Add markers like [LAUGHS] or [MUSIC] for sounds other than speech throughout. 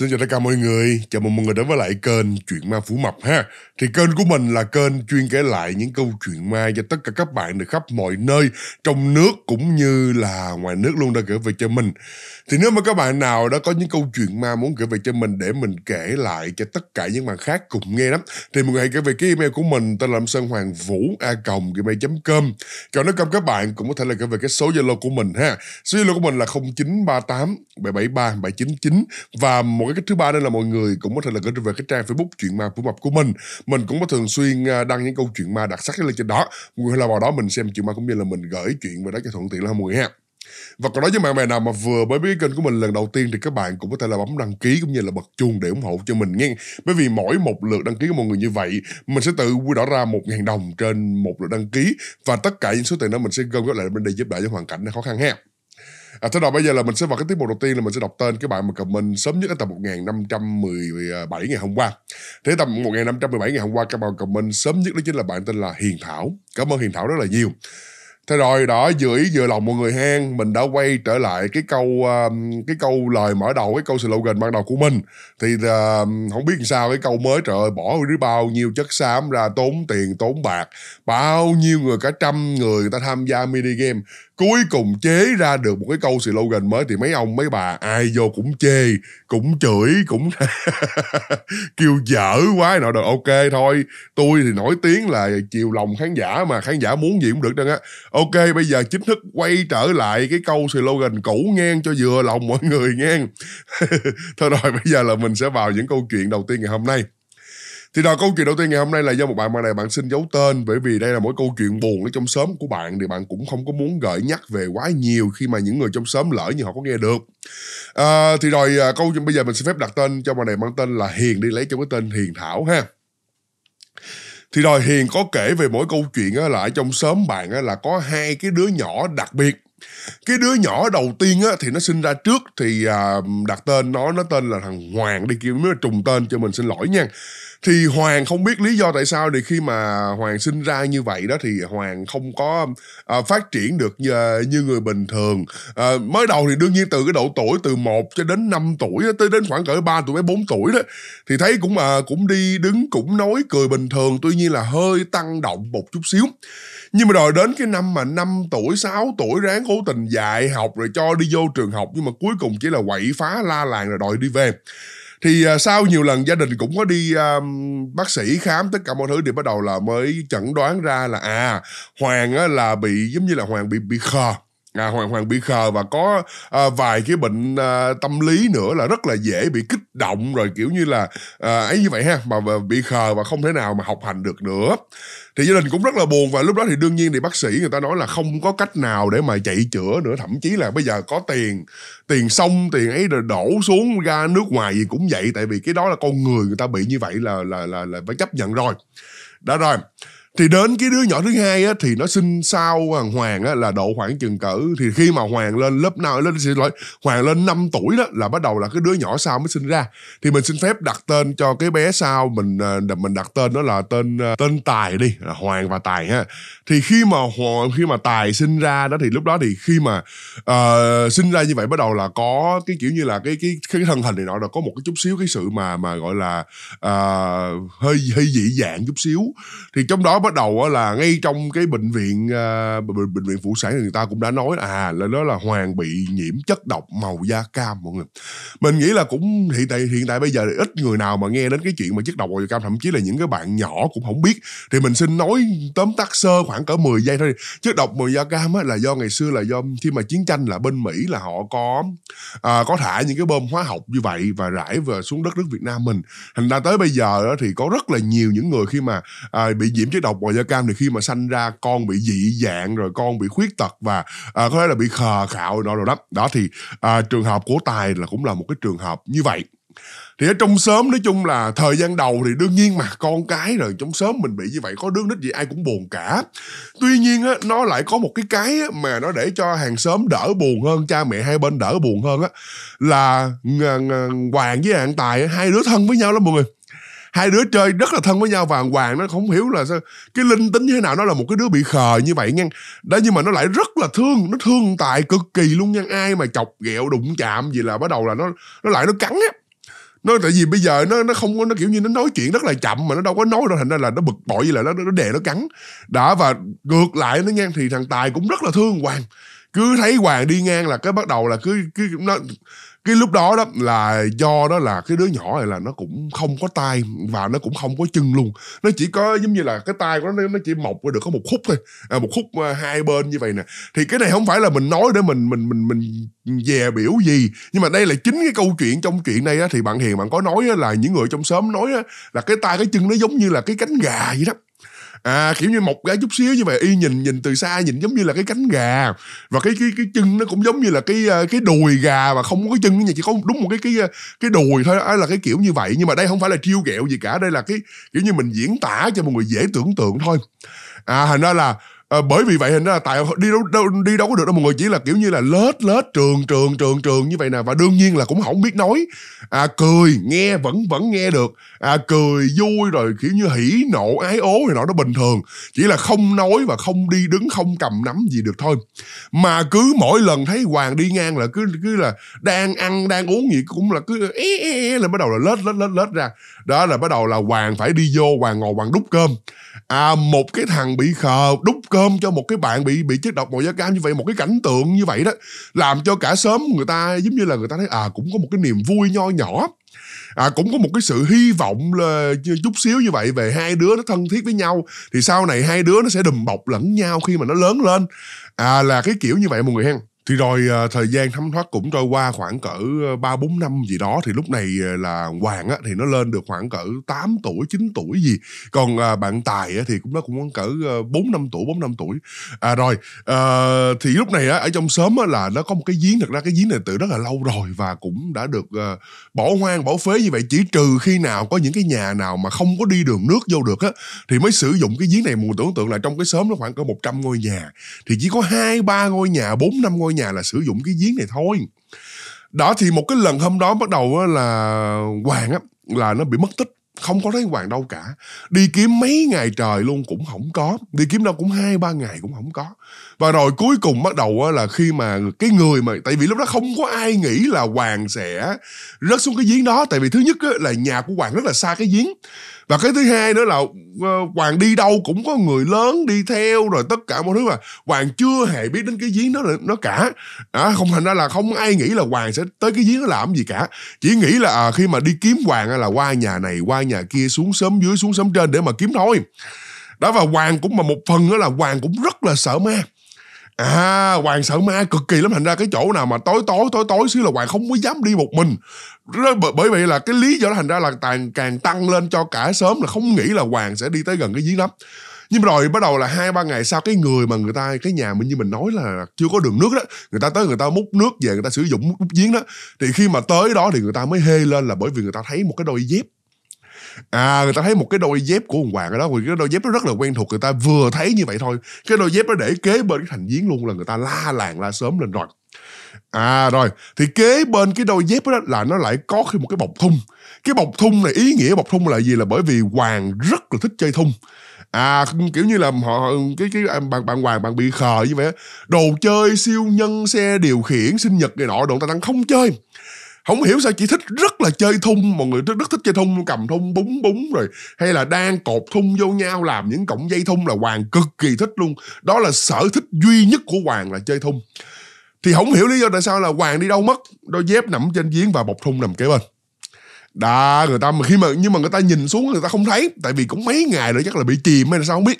Xin chào tất cả mọi người, chào mừng mọi người đến với lại kênh Chuyện Ma Phủ Mập ha. Thì kênh của mình là kênh chuyên kể lại những câu chuyện ma cho tất cả các bạn được khắp mọi nơi, trong nước cũng như là ngoài nước luôn đã gửi về cho mình. Thì nếu mà các bạn nào đã có những câu chuyện ma muốn gửi về cho mình để mình kể lại cho tất cả những bạn khác cùng nghe lắm, thì mọi người hãy gửi về cái email của mình tên là Sơn Hoàng Vũ a còng gmail.com. Còn nếu không các bạn cũng có thể là gửi về cái số Zalo của mình ha. Số Zalo của mình là 0938 773 799 và một một cái cách thứ ba nữa là mọi người cũng có thể là gửi về cái trang facebook chuyện ma phủ mập của mình mình cũng có thường xuyên à, đăng những câu chuyện ma đặc sắc lên trên đó mọi người là vào đó mình xem chuyện ma cũng như là mình gửi chuyện về đó cho thuận tiện là mọi người ha và còn đối với bạn bè nào mà vừa mới biết kênh của mình lần đầu tiên thì các bạn cũng có thể là bấm đăng ký cũng như là bật chuông để ủng hộ cho mình nghe. Bởi vì mỗi một lượt đăng ký của mọi người như vậy, mình sẽ tự quy đỏ ra một ngàn đồng trên một lượt đăng ký và tất cả những số tiền đó mình sẽ gom góp lại bên đây giúp đỡ cho hoàn cảnh khó khăn ha à, thế rồi bây giờ là mình sẽ vào cái tiết mục đầu tiên là mình sẽ đọc tên các bạn mà comment sớm nhất ở tập 1517 ngày hôm qua thế tập 1517 ngày hôm qua các bạn comment sớm nhất đó chính là bạn tên là Hiền Thảo cảm ơn Hiền Thảo rất là nhiều thế rồi đó ý vừa lòng mọi người hang mình đã quay trở lại cái câu um, cái câu lời mở đầu cái câu slogan ban đầu của mình thì uh, không biết làm sao cái câu mới trời ơi bỏ đứa bao nhiêu chất xám ra tốn tiền tốn bạc bao nhiêu người cả trăm người người ta tham gia mini game cuối cùng chế ra được một cái câu slogan mới thì mấy ông mấy bà ai vô cũng chê cũng chửi cũng [LAUGHS] kêu dở quá nọ được ok thôi tôi thì nổi tiếng là chiều lòng khán giả mà khán giả muốn gì cũng được đâu á ok bây giờ chính thức quay trở lại cái câu slogan cũ ngang cho vừa lòng mọi người ngang [LAUGHS] thôi rồi bây giờ là mình sẽ vào những câu chuyện đầu tiên ngày hôm nay thì rồi câu chuyện đầu tiên ngày hôm nay là do một bạn bạn này bạn xin giấu tên bởi vì đây là mỗi câu chuyện buồn ở trong sớm của bạn thì bạn cũng không có muốn gợi nhắc về quá nhiều khi mà những người trong sớm lỡ như họ có nghe được à, thì rồi à, câu bây giờ mình xin phép đặt tên cho bạn này mang tên là hiền đi lấy cho cái tên hiền thảo ha thì rồi hiền có kể về mỗi câu chuyện là ở trong sớm bạn là có hai cái đứa nhỏ đặc biệt cái đứa nhỏ đầu tiên á, thì nó sinh ra trước thì à, đặt tên nó nó tên là thằng hoàng đi kia mới trùng tên cho mình xin lỗi nha thì hoàng không biết lý do tại sao thì khi mà hoàng sinh ra như vậy đó thì hoàng không có à, phát triển được như, như người bình thường à, mới đầu thì đương nhiên từ cái độ tuổi từ 1 cho đến 5 tuổi tới đến khoảng cỡ 3 tuổi mấy 4 tuổi đó thì thấy cũng mà cũng đi đứng cũng nói cười bình thường tuy nhiên là hơi tăng động một chút xíu nhưng mà rồi đến cái năm mà 5 tuổi 6 tuổi ráng cố tình dạy học rồi cho đi vô trường học nhưng mà cuối cùng chỉ là quậy phá la làng rồi đòi đi về thì uh, sau nhiều lần gia đình cũng có đi um, bác sĩ khám tất cả mọi thứ thì bắt đầu là mới chẩn đoán ra là à hoàng á, là bị giống như là hoàng bị bị khờ à, hoàn hoàn bị khờ và có à, vài cái bệnh à, tâm lý nữa là rất là dễ bị kích động rồi kiểu như là à, ấy như vậy ha mà, mà bị khờ và không thể nào mà học hành được nữa thì gia đình cũng rất là buồn và lúc đó thì đương nhiên thì bác sĩ người ta nói là không có cách nào để mà chạy chữa nữa thậm chí là bây giờ có tiền tiền xong tiền ấy rồi đổ xuống ra nước ngoài gì cũng vậy tại vì cái đó là con người người ta bị như vậy là là là, là phải chấp nhận rồi đó rồi thì đến cái đứa nhỏ thứ hai á thì nó sinh sau thằng hoàng á là độ khoảng chừng cỡ thì khi mà hoàng lên lớp nào lên xin lỗi hoàng lên 5 tuổi đó là bắt đầu là cái đứa nhỏ sau mới sinh ra thì mình xin phép đặt tên cho cái bé sau mình ờ, mình đặt tên đó là tên ờ, tên tài đi là hoàng và tài ha thì khi mà hoàng khi mà tài sinh ra đó thì lúc đó thì khi mà uh, sinh ra như vậy bắt đầu là có cái kiểu như là cái cái cái thân hình này nọ là có một cái chút xíu cái sự mà mà gọi là uh, hơi hơi dị dạng chút xíu thì trong đó bắt đầu là ngay trong cái bệnh viện ờ, bệnh viện phụ sản người ta cũng đã nói à là đó là hoàng bị nhiễm chất độc màu da cam mọi người mình nghĩ là cũng hiện tại hiện tại bây giờ ít người nào mà nghe đến cái chuyện mà chất độc màu da cam thậm chí là những cái bạn nhỏ cũng không biết thì mình xin nói tóm tắt sơ khoảng cỡ 10 giây thôi chất độc màu da cam là do ngày xưa là do khi mà chiến tranh là bên mỹ là họ có à, có thả những cái bơm hóa học như vậy và rải vào xuống đất nước việt nam mình thành ra tới bây giờ thì có rất là nhiều những người khi mà à, bị nhiễm chất độc tộc bò da cam thì khi mà sanh ra con bị dị dạng rồi con bị khuyết tật và à, có thể là bị khờ khạo đó rồi đó đó thì à, trường hợp của tài là cũng là một cái trường hợp như vậy thì ở trong sớm nói chung là thời gian đầu thì đương nhiên mà con cái rồi trong sớm mình bị như vậy có đứa nít gì ai cũng buồn cả tuy nhiên á, nó lại có một cái cái á, mà nó để cho hàng xóm đỡ buồn hơn cha mẹ hai bên đỡ buồn hơn á là hoàng với hạng tài hai đứa thân với nhau lắm mọi người hai đứa chơi rất là thân với nhau và hoàng nó không hiểu là sao cái linh tính như thế nào nó là một cái đứa bị khờ như vậy nha đó nhưng mà nó lại rất là thương nó thương tại cực kỳ luôn nha ai mà chọc ghẹo đụng chạm gì là bắt đầu là nó nó lại nó cắn á nó tại vì bây giờ nó nó không có nó kiểu như nó nói chuyện rất là chậm mà nó đâu có nói đâu thành ra là nó bực bội gì là nó nó đè nó cắn đã và ngược lại nó ngang thì thằng tài cũng rất là thương hoàng cứ thấy hoàng đi ngang là cái bắt đầu là cứ cứ nó cái lúc đó đó là do đó là cái đứa nhỏ này là nó cũng không có tay và nó cũng không có chân luôn nó chỉ có giống như là cái tay của nó nó chỉ mọc được có một khúc thôi à, một khúc à, hai bên như vậy nè thì cái này không phải là mình nói để mình mình mình mình dè biểu gì nhưng mà đây là chính cái câu chuyện trong chuyện này á, thì bạn hiền bạn có nói á, là những người trong xóm nói á, là cái tay cái chân nó giống như là cái cánh gà vậy đó à kiểu như một cái chút xíu như vậy y nhìn nhìn từ xa nhìn giống như là cái cánh gà và cái cái cái chân nó cũng giống như là cái ờ, cái đùi gà mà không có chân nhà chỉ có đúng một cái cái ờ, cái đùi thôi đó là cái kiểu như vậy nhưng mà đây không phải là chiêu ghẹo gì cả đây là cái kiểu như mình diễn tả cho mọi người dễ tưởng tượng thôi à thành ra là à, bởi vì vậy hình ra là tại đi đâu, đâu đi đâu có được đâu mọi người chỉ là kiểu như là lết lết trường trường trường trường như vậy nè và đương nhiên là cũng không biết nói à cười nghe vẫn vẫn nghe được à cười vui rồi kiểu như hỉ nộ ái ố thì nọ nó bình thường chỉ là không nói và không đi đứng không cầm nắm gì được thôi mà cứ mỗi lần thấy hoàng đi ngang là cứ cứ là đang ăn đang uống gì cũng là cứ é é é là bắt đầu là lết lết lết lết ra đó là bắt đầu là hoàng phải đi vô hoàng ngồi hoàng đút cơm à một cái thằng bị khờ đút cơm cho một cái bạn bị bị chất độc màu da cam như vậy một cái cảnh tượng như vậy đó làm cho cả xóm người ta giống như là người ta thấy à cũng có một cái niềm vui nho nhỏ à, cũng có một cái sự hy vọng là chút xíu như vậy về hai đứa nó thân thiết với nhau thì sau này hai đứa nó sẽ đùm bọc lẫn nhau khi mà nó lớn lên à, là cái kiểu như vậy mọi người hen thì rồi à, thời gian thấm thoát cũng trôi qua khoảng cỡ ờ, ba bốn năm gì đó thì lúc này ờ, là hoàng á, thì nó lên được khoảng cỡ 8 tuổi 9 tuổi gì còn à, bạn tài á, thì cũng nó cũng cỡ ờ, bốn năm tuổi bốn năm tuổi à rồi à, thì lúc này á, ở trong xóm á, là nó có một cái giếng thật ra cái giếng này từ rất là lâu rồi và cũng đã được à, bỏ hoang bỏ phế như vậy chỉ trừ khi nào có những cái nhà nào mà không có đi đường nước vô được á thì mới sử dụng cái giếng này mùa tưởng tượng là trong cái xóm nó khoảng cỡ 100 ngôi nhà thì chỉ có hai ba ngôi nhà bốn năm ngôi nhà là sử dụng cái giếng này thôi đó thì một cái lần hôm đó bắt đầu là hoàng á là nó bị mất tích không có thấy hoàng đâu cả đi kiếm mấy ngày trời luôn cũng không có đi kiếm đâu cũng hai ba ngày cũng không có và rồi cuối cùng bắt đầu là khi mà cái người mà tại vì lúc đó không có ai nghĩ là hoàng sẽ rớt xuống cái giếng đó tại vì thứ nhất là nhà của hoàng rất là xa cái giếng và cái thứ hai nữa là ờ, hoàng đi đâu cũng có người lớn đi theo rồi tất cả mọi thứ mà hoàng chưa hề biết đến cái giếng đó nó cả à, không thành ra là không ai nghĩ là hoàng sẽ tới cái giếng nó làm gì cả chỉ nghĩ là à, khi mà đi kiếm hoàng là qua nhà này qua nhà kia xuống sớm dưới xuống sớm trên để mà kiếm thôi đó và hoàng cũng mà một phần đó là hoàng cũng rất là sợ ma à hoàng sợ ma cực kỳ lắm thành ra cái chỗ nào mà tối tối tối tối xíu là hoàng không có dám đi một mình bởi vậy là cái lý do thành ra là càng càng tăng lên cho cả sớm là không nghĩ là hoàng sẽ đi tới gần cái giếng lắm nhưng mà rồi bắt đầu là hai ba ngày sau cái người mà người ta cái nhà mình như mình nói là chưa có đường nước đó người ta tới người ta múc nước về người ta sử dụng múc giếng đó thì khi mà tới đó thì người ta mới hê lên là bởi vì người ta thấy một cái đôi dép à người ta thấy một cái đôi dép của ông hoàng ở đó cái đôi dép nó rất là quen thuộc người ta vừa thấy như vậy thôi cái đôi dép nó để kế bên cái thành giếng luôn là người ta la làng la sớm lên rồi à rồi thì kế bên cái đôi dép đó là nó lại có một cái bọc thun, cái bọc thun này ý nghĩa bọc thun là gì là bởi vì hoàng rất là thích chơi thun. à kiểu như là họ cái cái à, bạn bạn hoàng bạn bị khờ như vậy đồ chơi siêu nhân xe điều khiển sinh nhật này nọ đồ người ta đang không chơi không hiểu sao chị thích rất là chơi thun mọi người rất, rất thích chơi thun cầm thun búng búng rồi hay là đang cột thun vô nhau làm những cọng dây thun là hoàng cực kỳ thích luôn đó là sở thích duy nhất của hoàng là chơi thun thì không hiểu lý do tại sao là hoàng đi đâu mất đôi dép nằm trên giếng và bọc thun nằm kế bên đó người ta mà khi mà nhưng mà người ta nhìn xuống người ta không thấy tại vì cũng mấy ngày nữa chắc là bị chìm hay là sao không biết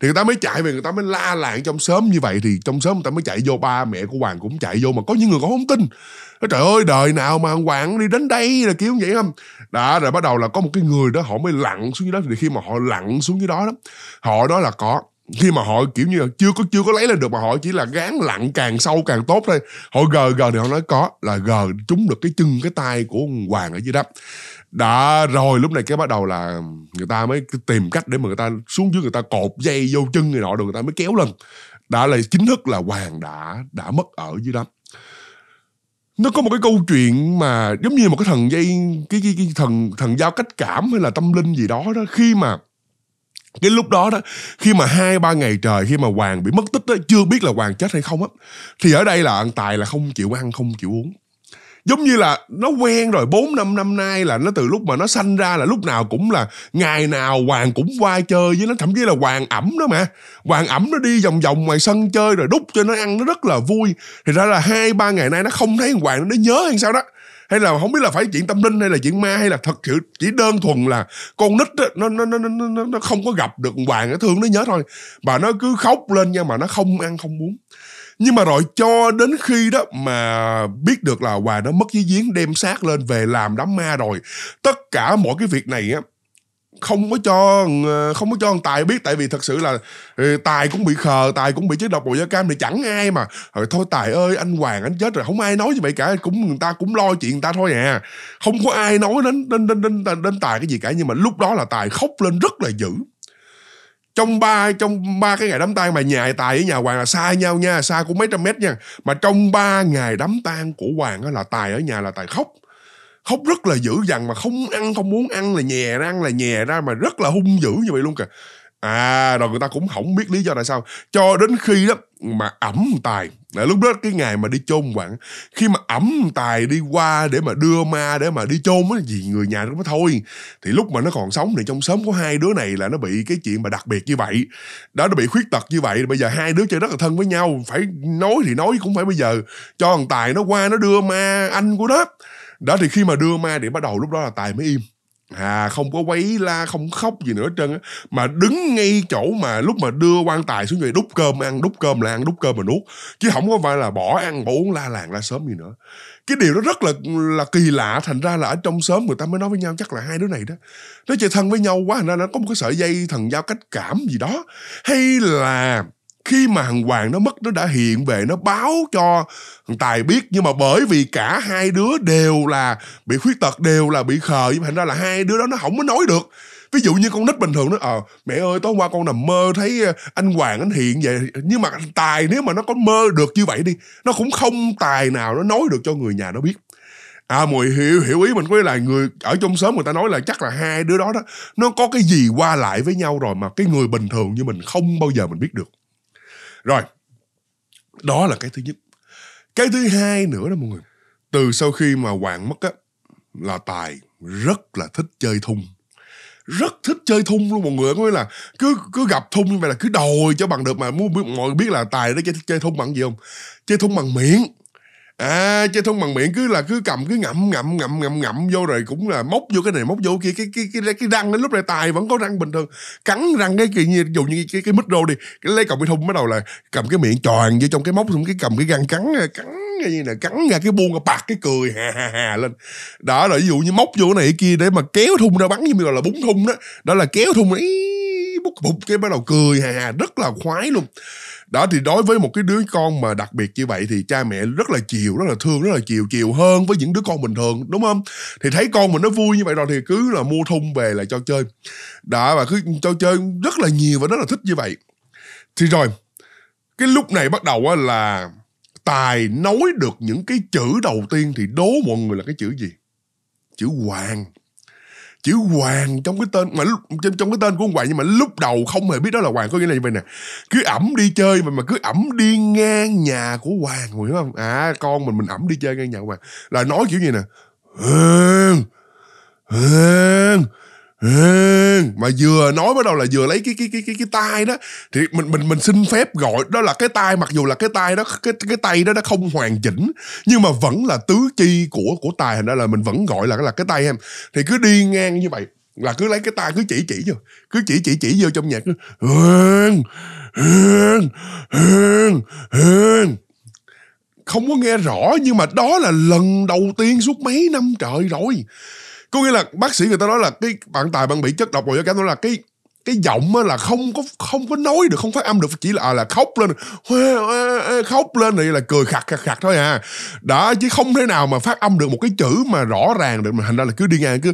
thì người ta mới chạy về người ta mới la làng trong sớm như vậy thì trong sớm người ta mới chạy vô ba mẹ của hoàng cũng chạy vô mà có những người còn không tin trời ơi đời nào mà hoàng đi đến đây là kiểu vậy không đó rồi bắt đầu là có một cái người đó họ mới lặn xuống dưới đó thì khi mà họ lặn xuống dưới đó đó họ đó là có khi mà họ kiểu như là chưa có chưa có lấy lên được mà họ chỉ là gán lặn càng sâu càng tốt thôi họ gờ gờ thì họ nói có là gờ trúng được cái chân cái tay của hoàng ở dưới đất đã rồi lúc này cái bắt đầu là người ta mới tìm cách để mà người ta xuống dưới người ta cột dây vô chân người nọ được người ta mới kéo lên đã là chính thức là hoàng đã đã mất ở dưới đất nó có một cái câu chuyện mà giống như một cái thần dây cái, cái, cái thần thần giao cách cảm hay là tâm linh gì đó đó khi mà cái lúc đó đó khi mà hai ba ngày trời khi mà hoàng bị mất tích đó chưa biết là hoàng chết hay không á thì ở đây là ăn tài là không chịu ăn không chịu uống giống như là nó quen rồi bốn năm năm nay là nó từ lúc mà nó sanh ra là lúc nào cũng là ngày nào hoàng cũng qua chơi với nó thậm chí là hoàng ẩm đó mà hoàng ẩm nó đi vòng vòng ngoài sân chơi rồi đút cho nó ăn nó rất là vui thì ra là hai ba ngày nay nó không thấy hoàng nó nhớ hay sao đó hay là không biết là phải chuyện tâm linh hay là chuyện ma hay là thật sự chỉ đơn thuần là con nít đó, nó, nó nó nó nó không có gặp được hoàng nó thương nó nhớ thôi mà nó cứ khóc lên nha mà nó không ăn không muốn nhưng mà rồi cho đến khi đó mà biết được là hoàng nó mất dưới giếng đem xác lên về làm đám ma rồi. Tất cả mọi cái việc này á, không có cho ờ, không có cho tài biết tại vì thật sự là ừ, tài cũng bị khờ tài cũng bị chất độc màu da cam thì chẳng ai mà rồi ờ, thôi tài ơi anh hoàng anh chết rồi không ai nói gì vậy cả cũng người ta cũng lo chuyện người ta thôi à không có ai nói đến đến đến đến đến tài cái gì cả nhưng mà lúc đó là tài khóc lên rất là dữ trong ba trong ba cái ngày đám tang mà nhà tài với nhà hoàng là xa nhau nha xa cũng mấy trăm mét nha mà trong ba ngày đám tang của hoàng là tài ở nhà là tài khóc khóc rất là dữ dằn mà không ăn không muốn ăn là nhè ra ăn là nhè ra mà rất là hung dữ như vậy luôn kìa à rồi người ta cũng không biết lý do tại sao cho đến khi đó mà ẩm tài là lúc đó cái ngày mà đi chôn quặng khi mà ẩm tài đi qua để mà đưa ma để mà đi chôn á gì người nhà nó mới thôi thì lúc mà nó còn sống thì trong sớm có hai đứa này là nó bị cái chuyện mà đặc biệt như vậy đó nó bị khuyết tật như vậy bây giờ hai đứa chơi rất là thân với nhau phải nói thì nói cũng phải bây giờ cho thằng tài nó qua nó đưa ma anh của nó đó thì khi mà đưa ma để bắt đầu lúc đó là tài mới im à không có quấy la không khóc gì nữa hết trơn á mà đứng ngay chỗ mà lúc mà đưa quan tài xuống người đút cơm ăn đút cơm là ăn đút cơm mà nuốt chứ không có phải là bỏ ăn bỏ uống la làng la sớm gì nữa cái điều đó rất là là kỳ lạ thành ra là ở trong sớm người ta mới nói với nhau chắc là hai đứa này đó nó chơi thân với nhau quá thành ra nó có một cái sợi dây thần giao cách cảm gì đó hay là khi mà thằng Hoàng nó mất nó đã hiện về nó báo cho thằng Tài biết nhưng mà bởi vì cả hai đứa đều là bị khuyết tật đều là bị khờ thành ra là hai đứa đó nó không có nói được ví dụ như con nít bình thường nó ờ à, mẹ ơi tối qua con nằm mơ thấy ờ, anh hoàng anh hiện vậy nhưng mà tài nếu mà nó có mơ được như vậy đi nó cũng không tài nào nó nói được cho người nhà nó biết à mùi hiểu hiểu ý mình có nghĩa là người ở trong xóm người ta nói là chắc là hai đứa đó đó nó có cái gì qua lại với nhau rồi mà cái người bình thường như mình không bao giờ mình biết được rồi đó là cái thứ nhất cái thứ hai nữa đó mọi người từ sau khi mà hoàng mất á là tài rất là thích chơi thung rất thích chơi thung luôn mọi người có nghĩa là cứ cứ gặp thung như vậy là cứ đòi cho bằng được mà muốn mọi người biết là tài nó chơi, chơi thung bằng gì không chơi thung bằng miệng à chơi thông bằng miệng cứ là cứ cầm cứ ngậm ngậm ngậm ngậm ngậm vô rồi cũng là móc vô cái này móc vô kia cái cái cái, cái răng đến lúc này tài vẫn có răng bình thường cắn răng cái kỳ như dù như cái cái mít rô đi cái lấy cầm cái thun bắt đầu là cầm cái miệng tròn vô trong cái móc xong cái cầm cái răng cắn cắn như là cắn ra cái buông ra bạc cái cười hà hà hà lên đó là ví dụ như móc vô cái này cái kia để mà kéo thun ra bắn như mình gọi là búng thun đó đó là kéo thun ấy bút bụp cái bắt đầu cười hà hà rất là khoái luôn đó thì đối với một cái đứa con mà đặc biệt như vậy thì cha mẹ rất là chiều rất là thương rất là chiều chiều hơn với những đứa con bình thường đúng không thì thấy con mình nó vui như vậy rồi thì cứ là mua thung về là cho chơi đã và cứ cho chơi rất là nhiều và rất là thích như vậy thì rồi cái lúc này bắt đầu là tài nói được những cái chữ đầu tiên thì đố mọi người là cái chữ gì chữ hoàng chữ hoàng trong cái tên mà trong, trong cái tên của ông hoàng nhưng mà lúc đầu không hề biết đó là hoàng có nghĩa là như vậy nè cứ ẩm đi chơi mà mà cứ ẩm đi ngang nhà của hoàng hiểu không à con mình mình ẩm đi chơi ngang nhà của hoàng là nói kiểu như nè hương hương Ừ, mà vừa nói bắt đầu là vừa lấy cái cái cái cái cái tay đó thì mình mình mình xin phép gọi đó là cái tay mặc dù là cái tay đó cái cái tay đó nó không hoàn chỉnh nhưng mà vẫn là tứ chi của của tài thành ra là mình vẫn gọi là là cái tay em thì cứ đi ngang như vậy là cứ lấy cái tay cứ chỉ chỉ vô cứ chỉ chỉ chỉ vô trong nhạc cứ hương hương hương hương không có nghe rõ nhưng mà đó là lần đầu tiên suốt mấy năm trời rồi có nghĩa là bác sĩ người ta nói là cái bạn tài bạn bị chất độc rồi da cam đó là cái cái giọng á là không có không có nói được không phát âm được chỉ là à, là khóc lên khóc lên này là cười khạc khạc khạc thôi à đó chứ không thể nào mà phát âm được một cái chữ mà rõ ràng được mà thành ra là cứ đi ngang cứ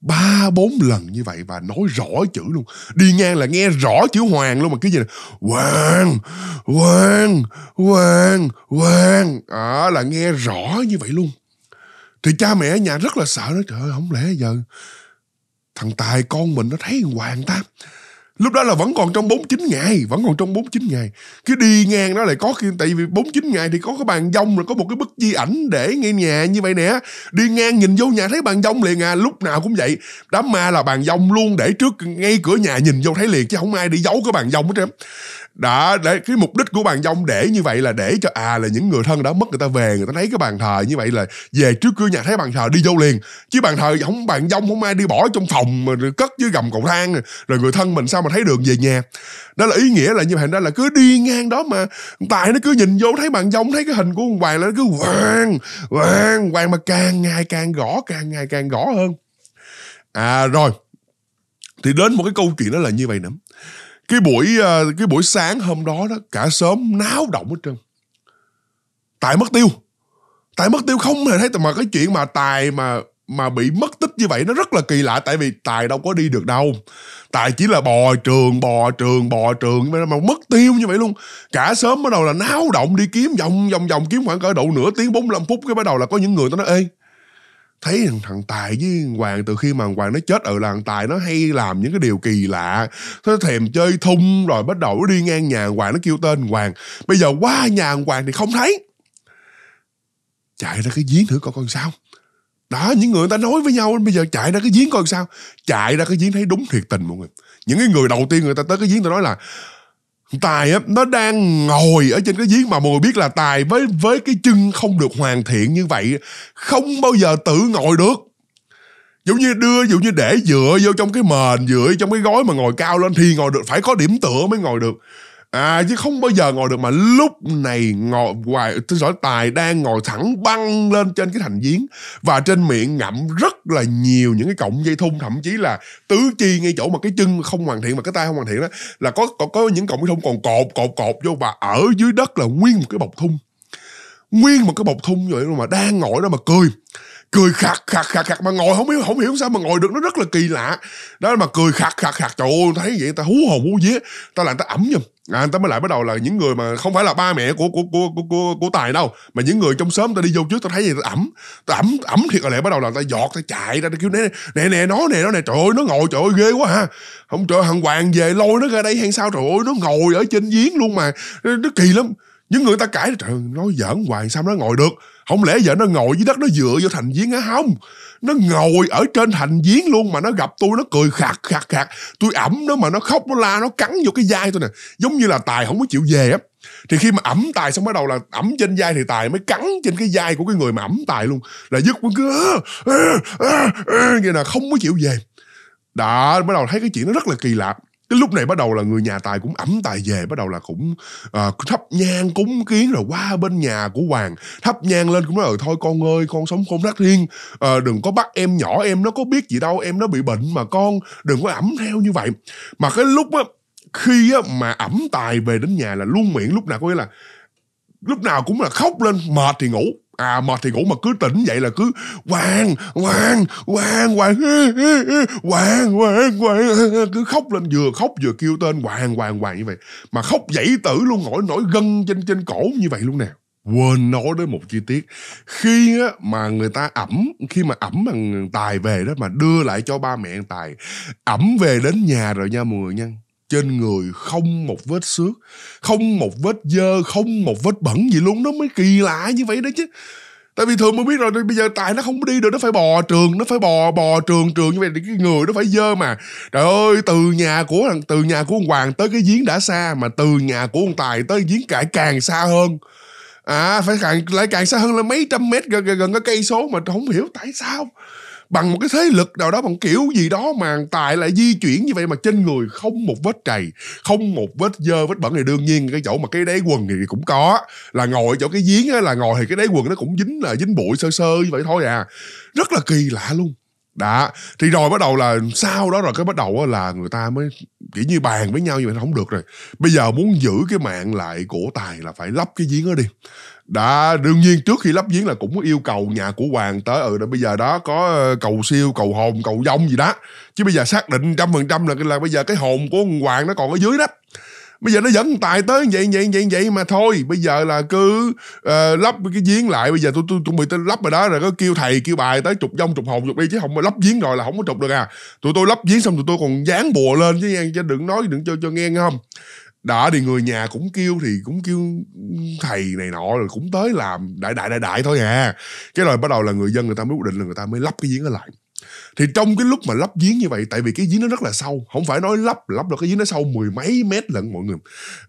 ba bốn lần như vậy và nói rõ chữ luôn đi ngang là nghe rõ chữ hoàng luôn mà cứ gì này hoàng hoàng hoàng hoàng à, là nghe rõ như vậy luôn thì cha mẹ ở nhà rất là sợ đó trời ơi không lẽ giờ thằng tài con mình nó thấy hoàng ta lúc đó là vẫn còn trong 49 ngày vẫn còn trong 49 ngày cứ đi ngang nó lại có khi tại vì 49 ngày thì có cái bàn dông rồi có một cái bức di ảnh để ngay nhà như vậy nè đi ngang nhìn vô nhà thấy bàn dông liền à lúc nào cũng vậy đám ma là bàn dông luôn để trước ngay cửa nhà nhìn vô thấy liền chứ không ai đi giấu cái bàn dông hết trơn đã để cái mục đích của bàn dông để như vậy là để cho à là những người thân đã mất người ta về người ta thấy cái bàn thờ như vậy là về trước cửa nhà thấy bàn thờ đi vô liền chứ bàn thờ không bàn dông không ai đi bỏ trong phòng mà cất dưới gầm cầu thang rồi, người thân mình sao mà thấy đường về nhà đó là ý nghĩa là như vậy đó là cứ đi ngang đó mà tại nó cứ nhìn vô thấy bàn dông thấy cái hình của ông hoàng là nó cứ hoàng hoàng hoàng mà càng ngày càng gõ càng ngày càng gõ hơn à rồi thì đến một cái câu chuyện đó là như vậy lắm cái buổi à, cái buổi sáng hôm đó đó cả sớm náo động hết trơn tài mất tiêu tài mất tiêu không hề thấy mà cái chuyện mà tài mà mà bị mất tích như vậy nó rất là kỳ lạ tại vì tài đâu có đi được đâu tài chỉ là bò trường bò trường bò trường mà, mà mất tiêu như vậy luôn cả sớm bắt đầu là náo động đi kiếm vòng vòng vòng kiếm khoảng cỡ độ nửa tiếng 45 phút cái bắt đầu là có những người tao nói ê thấy thằng, tài với hoàng từ khi mà hoàng nó chết ở làng tài nó hay làm những cái điều kỳ lạ nó thèm chơi thung rồi bắt đầu đi ngang nhà hoàng nó kêu tên hoàng bây giờ qua nhà hoàng thì không thấy chạy ra cái giếng thử coi con sao đó những người, người ta nói với nhau bây giờ chạy ra cái giếng coi sao chạy ra cái giếng thấy đúng thiệt tình mọi người những cái người đầu tiên người ta tới cái giếng ta nói là tài á nó đang ngồi ở trên cái giếng mà mọi người biết là tài với với cái chân không được hoàn thiện như vậy không bao giờ tự ngồi được giống như đưa dụ như để dựa vô trong cái mền dựa trong cái gói mà ngồi cao lên thì ngồi được phải có điểm tựa mới ngồi được à chứ không bao giờ ngồi được mà lúc này ngồi hoài tôi giỏi tài đang ngồi thẳng băng lên trên cái thành giếng và trên miệng ngậm rất là nhiều những cái cọng dây thun thậm chí là tứ chi ngay chỗ mà cái chân không hoàn thiện mà cái tay không hoàn thiện đó là có có, có những cọng dây thun còn cột cột cột vô và ở dưới đất là nguyên một cái bọc thun nguyên một cái bọc thun vậy mà đang ngồi đó mà cười cười khạc khạc khạc khạc mà ngồi không hiểu không hiểu sao mà ngồi được nó rất là kỳ lạ đó mà cười khạc khạc khạc trời ơi thấy vậy ta hú hồn hú vía ta làm ta ẩm giùm À, anh ta mới lại bắt đầu là những người mà không phải là ba mẹ của của của của của, của tài đâu mà những người trong xóm ta đi vô trước ta thấy gì ta ẩm ta ẩm ẩm thiệt là lẽ bắt đầu là ta giọt ta chạy ra ta kêu nè nè nè nó nè nó nè trời ơi nó ngồi trời ơi ghê quá ha không trời thằng hoàng về lôi nó ra đây hay sao trời ơi nó ngồi ở trên giếng luôn mà nó, nó kỳ lắm những người ta cãi trời ơi, nói giỡn hoài sao nó ngồi được không lẽ giờ nó ngồi dưới đất nó dựa vô thành giếng hả không nó ngồi ở trên thành giếng luôn mà nó gặp tôi nó cười khạc khạc khạc tôi ẩm nó mà nó khóc nó la nó cắn vô cái vai tôi nè giống như là tài không có chịu về á thì khi mà ẩm tài xong bắt đầu là ẩm trên vai thì tài mới cắn trên cái vai của cái người mà ẩm tài luôn là dứt quân cứ vậy là không có chịu về đó bắt đầu thấy cái chuyện nó rất là kỳ lạ cái lúc này bắt đầu là người nhà tài cũng ẩm tài về bắt đầu là cũng uh, thắp nhang cúng kiến rồi qua bên nhà của hoàng thắp nhang lên cũng nói ừ thôi con ơi con sống khôn thác thiên uh, ờ, đừng có bắt em nhỏ em nó có biết gì đâu em nó bị bệnh mà con đừng có ẩm theo như vậy mà cái lúc á khi á mà ẩm tài về đến nhà là luôn miệng lúc nào có nghĩa là lúc nào cũng là khóc lên mệt thì ngủ à mệt thì ngủ mà cứ tỉnh vậy là cứ hoàng hoàng hoàng hoàng hoàng hoàng hoàng cứ khóc lên vừa khóc vừa kêu tên hoàng hoàng hoàng như vậy mà khóc dãy tử luôn nổi nổi gân trên trên cổ như vậy luôn nè quên nói đến một chi tiết khi á, mà người ta ẩm khi mà ẩm bằng tài về đó mà đưa lại cho ba mẹ tài ẩm về đến nhà rồi nha mọi người nha trên người không một vết xước không một vết dơ không một vết bẩn gì luôn nó mới kỳ lạ như vậy đó chứ tại vì thường mới biết rồi bây giờ tại nó không đi được nó phải bò trường nó phải bò bò trường trường như vậy thì cái người nó phải dơ mà trời ơi từ nhà của thằng từ nhà của ông hoàng tới cái giếng đã xa mà từ nhà của ông tài tới giếng cải càng xa hơn à phải càng lại càng xa hơn là mấy trăm mét gần gần cái cây số mà không hiểu tại sao bằng một cái thế lực nào đó bằng kiểu gì đó mà tài lại di chuyển như vậy mà trên người không một vết trầy không một vết dơ vết bẩn thì đương nhiên cái chỗ mà cái đáy quần thì cũng có là ngồi chỗ cái giếng là ngồi thì cái đáy quần nó cũng dính là dính bụi sơ sơ như vậy thôi à rất là kỳ lạ luôn đã thì rồi bắt đầu là sau đó rồi cái bắt đầu là người ta mới kiểu như bàn với nhau như vậy không được rồi bây giờ muốn giữ cái mạng lại của tài là phải lấp cái giếng đó đi đã đương nhiên trước khi lắp giếng là cũng yêu cầu nhà của hoàng tới ừ bây giờ đó có ờ, cầu siêu cầu hồn cầu dông gì đó chứ bây giờ xác định trăm phần trăm là là bây giờ cái hồn của hoàng nó còn ở dưới đó bây giờ nó dẫn tài tới vậy vậy vậy vậy mà thôi bây giờ là cứ uh, ờ, lắp cái giếng lại bây giờ tôi tôi chuẩn bị tôi lắp rồi đó rồi có kêu thầy kêu bài tới trục dông trục hồn trục đi chứ không mà lắp giếng rồi là không có trục được à tụi tôi lắp giếng xong tụi tôi còn dán bùa lên chứ chứ đừng nói đừng cho cho nghe nghe không đó thì người nhà cũng kêu thì cũng kêu ừ, thầy này nọ rồi cũng tới làm đại đại đại đại thôi à cái rồi bắt đầu là người dân người ta mới quyết định là người ta mới lắp cái giếng ở lại thì trong cái lúc mà lắp giếng như vậy tại vì cái giếng nó rất là sâu không phải nói lắp lắp được cái giếng nó sâu mười mấy mét lận mọi người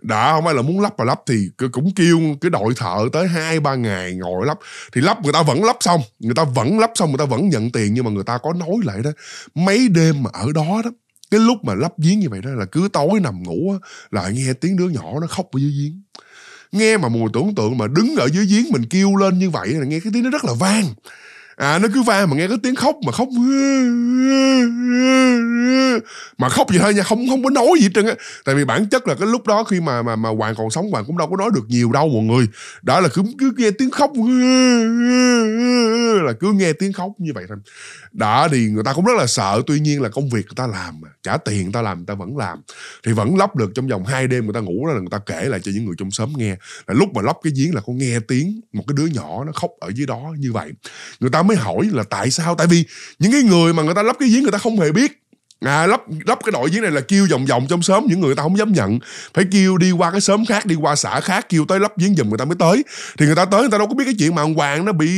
đã không phải là muốn lắp mà lắp thì cũng kêu cái đội thợ tới hai ba ngày ngồi lắp thì lắp người ta vẫn lắp xong người ta vẫn lắp xong người ta vẫn nhận tiền nhưng mà người ta có nói lại đó mấy đêm mà ở đó đó cái lúc mà lắp giếng như vậy đó là cứ tối nằm ngủ á, là nghe tiếng đứa nhỏ nó khóc ở dưới giếng nghe mà mùi tưởng tượng mà đứng ở dưới giếng mình kêu lên như vậy là nghe cái tiếng nó rất là vang à, nó cứ vang mà nghe cái tiếng khóc mà khóc mà khóc gì thôi nha không không có nói gì hết trơn á tại vì bản chất là cái lúc đó khi mà mà mà hoàng còn sống hoàng cũng đâu có nói được nhiều đâu mọi người đó là cứ cứ nghe tiếng khóc là cứ nghe tiếng khóc như vậy thôi đó thì người ta cũng rất là sợ tuy nhiên là công việc người ta làm trả tiền người ta làm người ta vẫn làm thì vẫn lắp được trong vòng hai đêm người ta ngủ đó là người ta kể lại cho những người trong xóm nghe là lúc mà lắp cái giếng là con nghe tiếng một cái đứa nhỏ nó khóc ở dưới đó như vậy người ta mới hỏi là tại sao tại vì những cái người mà người ta lắp cái giếng người ta không hề biết à, lắp lắp cái đội giếng này là kêu vòng vòng trong xóm những người ta không dám nhận phải kêu đi qua cái xóm khác đi qua xã khác kêu tới lắp giếng giùm người ta mới tới thì người ta tới người ta đâu có biết cái chuyện mà ông hoàng nó bị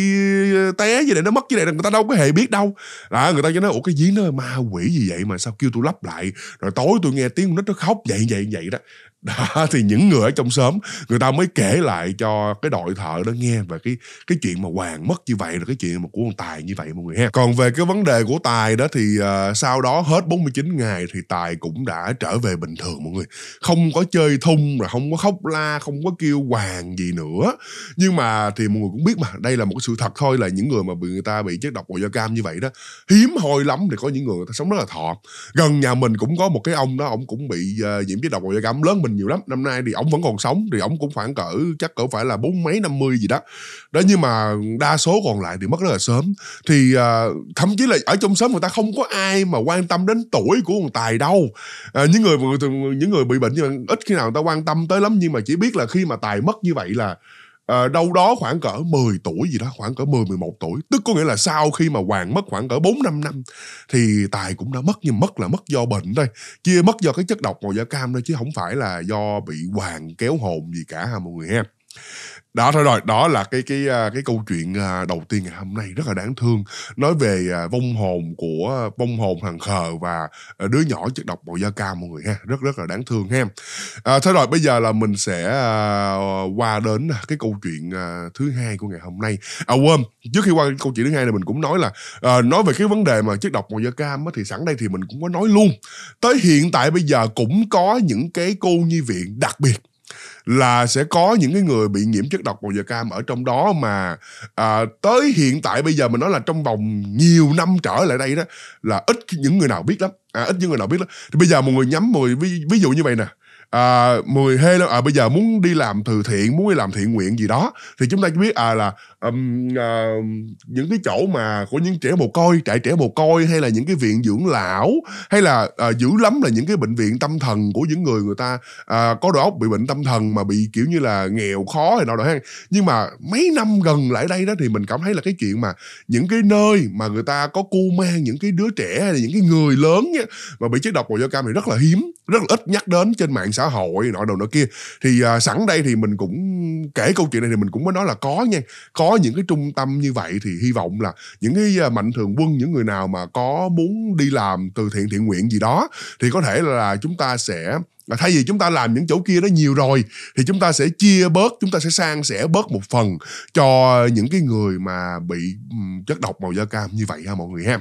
ờ, té gì này nó mất gì này người ta đâu có hề biết đâu là người ta cho nói ủa cái giếng nó ma quỷ gì vậy mà sao kêu tôi lắp lại rồi tối tôi nghe tiếng nó nó khóc vậy vậy vậy đó đó thì những người ở trong xóm người ta mới kể lại cho cái đội thợ đó nghe về cái cái chuyện mà hoàng mất như vậy rồi cái chuyện mà của ông tài như vậy mọi người ha còn về cái vấn đề của tài đó thì uh, sau đó hết 49 ngày thì tài cũng đã trở về bình thường mọi người không có chơi thung rồi không có khóc la không có kêu hoàng gì nữa nhưng mà thì mọi người cũng biết mà đây là một cái sự thật thôi là những người mà bị người ta bị chất độc màu da cam như vậy đó hiếm hoi lắm thì có những người, người ta sống rất là thọ gần nhà mình cũng có một cái ông đó ông cũng bị uh, nhiễm chất độc màu da cam lớn mình mình nhiều lắm năm nay thì ổng vẫn còn sống thì ổng cũng khoảng cỡ chắc cỡ phải là bốn mấy năm mươi gì đó đó nhưng mà đa số còn lại thì mất rất là sớm thì uh, thậm chí là ở trong sớm người ta không có ai mà quan tâm đến tuổi của ông tài đâu uh, những người những người bị bệnh nhưng mà ít khi nào người ta quan tâm tới lắm nhưng mà chỉ biết là khi mà tài mất như vậy là à, đâu đó khoảng cỡ 10 tuổi gì đó khoảng cỡ 10 11 tuổi tức có nghĩa là sau khi mà Hoàng mất khoảng cỡ 4 5 năm thì Tài cũng đã mất nhưng mất là mất do bệnh thôi chia mất do cái chất độc màu da cam thôi chứ không phải là do bị Hoàng kéo hồn gì cả ha mọi người ha đó thôi rồi đó là cái cái à, cái câu chuyện à, đầu tiên ngày hôm nay rất là đáng thương nói về à, vong hồn của vong hồn thằng khờ và đứa nhỏ chất độc màu da cam mọi người ha rất rất là đáng thương ha à, thế rồi bây giờ là mình sẽ qua đến cái câu chuyện thứ hai của ngày hôm nay à quên trước khi qua câu chuyện thứ hai này mình cũng nói là à, nói về cái vấn đề mà chất độc màu da cam thì sẵn đây thì mình cũng có nói luôn tới hiện tại bây giờ cũng có những cái cô nhi viện đặc biệt là sẽ có những cái người bị nhiễm chất độc màu da cam ở trong đó mà à, tới hiện tại bây giờ mình nói là trong vòng nhiều năm trở lại đây đó là ít những người nào biết lắm à, ít những người nào biết lắm thì bây giờ một người nhắm mọi ví, ví dụ như vậy nè à, mười hê à, bây giờ muốn đi làm từ thiện muốn đi làm thiện nguyện gì đó thì chúng ta biết à là um, uh, những cái chỗ mà của những trẻ mồ côi trại trẻ mồ côi hay là những cái viện dưỡng lão hay là uh, dữ lắm là những cái bệnh viện tâm thần của những người người ta uh, có đầu óc bị bệnh tâm thần mà bị kiểu như là nghèo khó hay nào đó ha nhưng mà mấy năm gần lại đây đó thì mình cảm thấy là cái chuyện mà những cái nơi mà người ta có cu mang những cái đứa trẻ hay là những cái người lớn nhá, mà bị chất độc màu da cam thì rất là hiếm rất là ít nhắc đến trên mạng xã hội nọ đầu nọ kia thì uh, sẵn đây thì mình cũng kể câu chuyện này thì mình cũng mới nói là có nha có có những cái trung tâm như vậy thì hy vọng là những cái à, mạnh thường quân những người nào mà có muốn đi làm từ thiện thiện nguyện gì đó thì có thể là chúng ta sẽ là thay vì chúng ta làm những chỗ kia đó nhiều rồi thì chúng ta sẽ chia bớt chúng ta sẽ sang sẻ bớt một phần cho những cái người mà bị chất độc màu da cam như vậy ha mọi người ha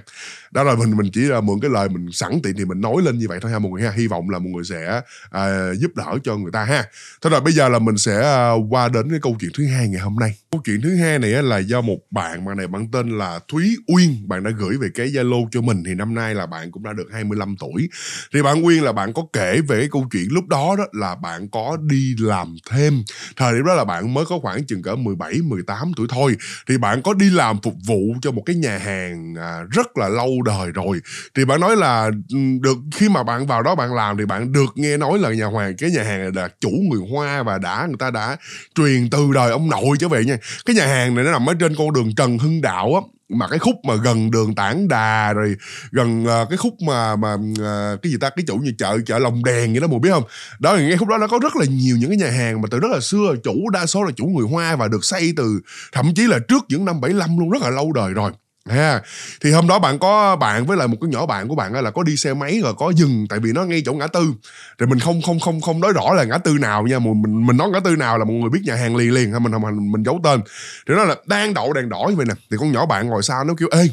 đó rồi mình mình chỉ là mượn cái lời mình sẵn tiện thì mình nói lên như vậy thôi ha mọi người ha hy vọng là mọi người sẽ à, giúp đỡ cho người ta ha thế rồi bây giờ là mình sẽ à, qua đến cái câu chuyện thứ hai ngày hôm nay câu chuyện thứ hai này là do một bạn bạn này bạn tên là thúy uyên bạn đã gửi về cái zalo cho mình thì năm nay là bạn cũng đã được 25 tuổi thì bạn uyên là bạn có kể về cái câu chuyện chuyện lúc đó đó là bạn có đi làm thêm thời điểm đó là bạn mới có khoảng chừng cỡ 17 18 tuổi thôi thì bạn có đi làm phục vụ cho một cái nhà hàng à, rất là lâu đời rồi thì bạn nói là ừ, được khi mà bạn vào đó bạn làm thì bạn được nghe nói là nhà hoàng cái nhà hàng là chủ người Hoa và đã người ta đã truyền từ đời ông nội trở về nha cái nhà hàng này nó nằm ở trên con đường Trần Hưng Đạo á mà cái khúc mà gần đường tảng đà rồi gần uh, cái khúc mà mà uh, cái gì ta cái chủ như chợ chợ lồng đèn vậy đó mùa biết không đó là ngay khúc đó nó có rất là nhiều những cái nhà hàng mà từ rất là xưa chủ đa số là chủ người hoa và được xây từ thậm chí là trước những năm 75 luôn rất là lâu đời rồi ha thì hôm đó bạn có bạn với lại một cái nhỏ bạn của bạn là có đi xe máy rồi có dừng tại vì nó ngay chỗ ngã tư thì mình không không không không nói rõ là ngã tư nào nha mình mình, nói ngã tư nào là một người biết nhà hàng liền liền ha mình mình mình giấu tên thì nó là đang đậu đèn đỏ như vậy nè thì con nhỏ bạn ngồi sau nó kêu ê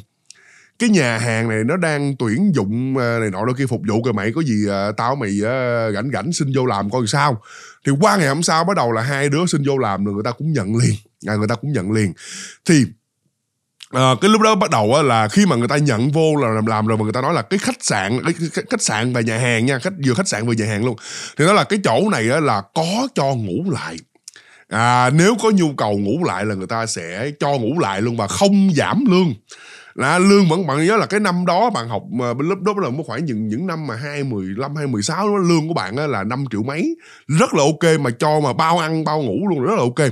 cái nhà hàng này nó đang tuyển dụng ờ, này nọ đôi kia phục vụ rồi mày có gì ờ, tao mày à, rảnh rảnh xin vô làm coi sao thì qua ngày hôm sau bắt đầu là hai đứa xin vô làm rồi người ta cũng nhận liền à, người ta cũng nhận liền thì À, cái lúc đó bắt đầu á, là khi mà người ta nhận vô là làm, làm rồi mà người ta nói là cái khách sạn cái, khách sạn và nhà hàng nha khách vừa khách sạn vừa nhà hàng luôn thì đó là cái chỗ này á, là có cho ngủ lại à, nếu có nhu cầu ngủ lại là người ta sẽ cho ngủ lại luôn và không giảm lương là lương vẫn bạn nhớ là cái năm đó bạn học mà ờ, lớp đó là một khoảng những những năm mà hai mười lăm hai mười sáu đó lương của bạn á, là 5 triệu mấy rất là ok mà cho mà bao ăn bao ngủ luôn rất là ok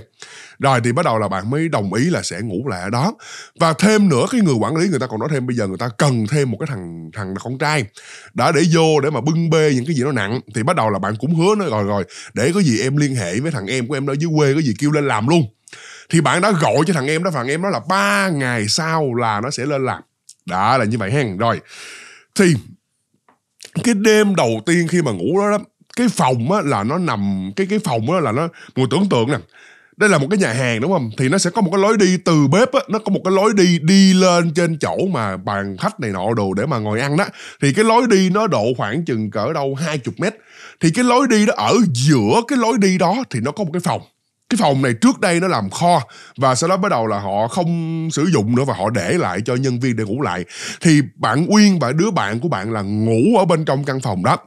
rồi thì bắt đầu là bạn mới đồng ý là sẽ ngủ lại ở đó và thêm nữa cái người quản lý người ta còn nói thêm bây giờ người ta cần thêm một cái thằng thằng con trai đã để vô để mà bưng bê những cái gì nó nặng thì bắt đầu là bạn cũng hứa nó rồi rồi để có gì em liên hệ với thằng em của em đó dưới quê có gì kêu lên làm luôn thì bạn đã gọi cho thằng em đó thằng em đó là ba ngày sau là nó sẽ lên làm đã là như vậy hen rồi thì cái đêm đầu tiên khi mà ngủ đó, đó cái phòng á là nó nằm cái cái phòng á là nó người tưởng tượng nè đây là một cái nhà hàng đúng không thì nó sẽ có một cái lối đi từ bếp á nó có một cái lối đi đi lên trên chỗ mà bàn khách này nọ đồ để mà ngồi ăn đó thì cái lối đi nó độ khoảng chừng cỡ đâu 20 mét thì cái lối đi đó ở giữa cái lối đi đó thì nó có một cái phòng cái phòng này trước đây nó làm kho và sau đó bắt đầu là họ không sử dụng nữa và họ để lại cho nhân viên để ngủ lại thì bạn uyên và đứa bạn của bạn là ngủ ở bên trong căn phòng đó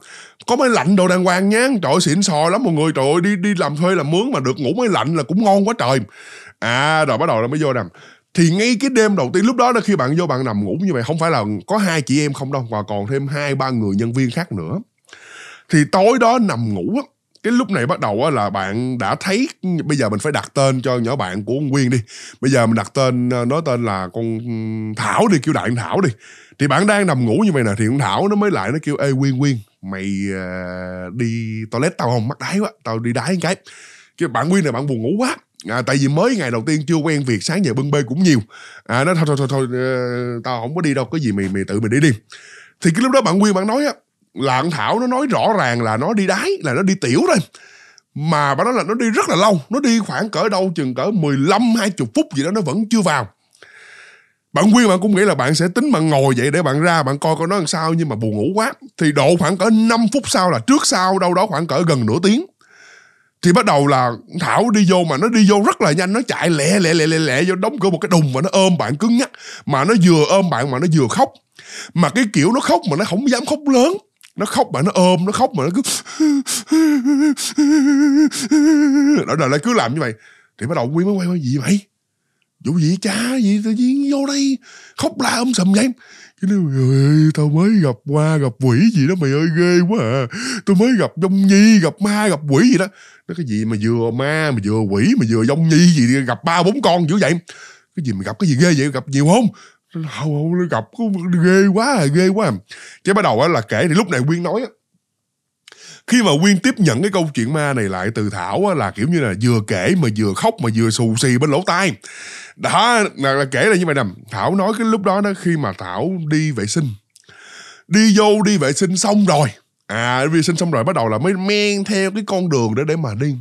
có mấy lạnh đồ đàng hoàng nhá trời ơi xịn sò lắm mọi người trời ơi đi đi làm thuê làm mướn mà được ngủ máy lạnh là cũng ngon quá trời à rồi bắt đầu là mới vô nằm thì ngay cái đêm đầu tiên lúc đó là khi bạn vô bạn nằm ngủ như vậy không phải là có hai chị em không đâu mà còn thêm hai ba người nhân viên khác nữa thì tối đó nằm ngủ á cái lúc này bắt đầu á là bạn đã thấy bây giờ mình phải đặt tên cho nhỏ bạn của ông Nguyên đi bây giờ mình đặt tên ờ, nói tên là con Thảo đi kêu đại con Thảo đi thì bạn đang nằm ngủ như vậy nè thì con Thảo nó mới lại nó kêu ê Nguyên Nguyên mày uh, đi toilet tao không mắc đáy quá tao đi đáy cái cái bạn Nguyên này bạn buồn ngủ quá à, tại vì mới ngày đầu tiên chưa quen việc sáng giờ bưng bê cũng nhiều à nó thôi thôi thôi thôi uh, tao không có đi đâu có gì mày mày tự mày đi đi thì cái lúc đó bạn Nguyên bạn nói á là thảo nó nói rõ ràng là nó đi đái là nó đi tiểu thôi mà bà nói là nó đi rất là lâu nó đi khoảng cỡ đâu chừng cỡ 15 20 phút gì đó nó vẫn chưa vào bạn Quyên bạn cũng nghĩ là bạn sẽ tính bạn ngồi vậy để bạn ra bạn coi coi nó làm sao nhưng mà buồn ngủ quá thì độ khoảng cỡ 5 phút sau là trước sau đâu đó khoảng cỡ gần nửa tiếng thì bắt đầu là Thảo đi vô mà nó đi vô rất là nhanh nó chạy lẹ lẹ lẹ lẹ lẹ vô đóng cửa một cái đùng và nó ôm bạn cứng nhắc mà nó vừa ôm bạn mà nó vừa khóc mà cái kiểu nó khóc mà nó không dám khóc lớn nó khóc mà nó ôm nó khóc mà nó cứ đó đời lại cứ làm như vậy thì bắt đầu quyên mới quay qua gì mày vụ gì cha gì tự nhiên vô đây khóc la ôm sầm vậy cái đứa mày ơi tao mới gặp qua gặp quỷ gì đó mày ơi ghê quá à tôi mới gặp dông nhi gặp ma gặp quỷ gì đó nó cái gì mà vừa ma mà vừa quỷ mà vừa dông nhi gì gặp ba bốn con dữ vậy cái gì mà gặp cái gì ghê vậy gặp nhiều không không không nó gặp ghê quá à, ghê quá à. cái bắt đầu á là kể thì lúc này nguyên nói á khi mà nguyên tiếp nhận cái câu chuyện ma này lại từ thảo á, là kiểu như là vừa kể mà vừa khóc mà vừa xù xì bên lỗ tai đó là, là kể là như vậy nè thảo nói cái lúc đó đó khi mà thảo đi vệ sinh đi vô đi vệ sinh xong rồi à vệ sinh xong rồi bắt đầu là mới men theo cái con đường đó để mà đi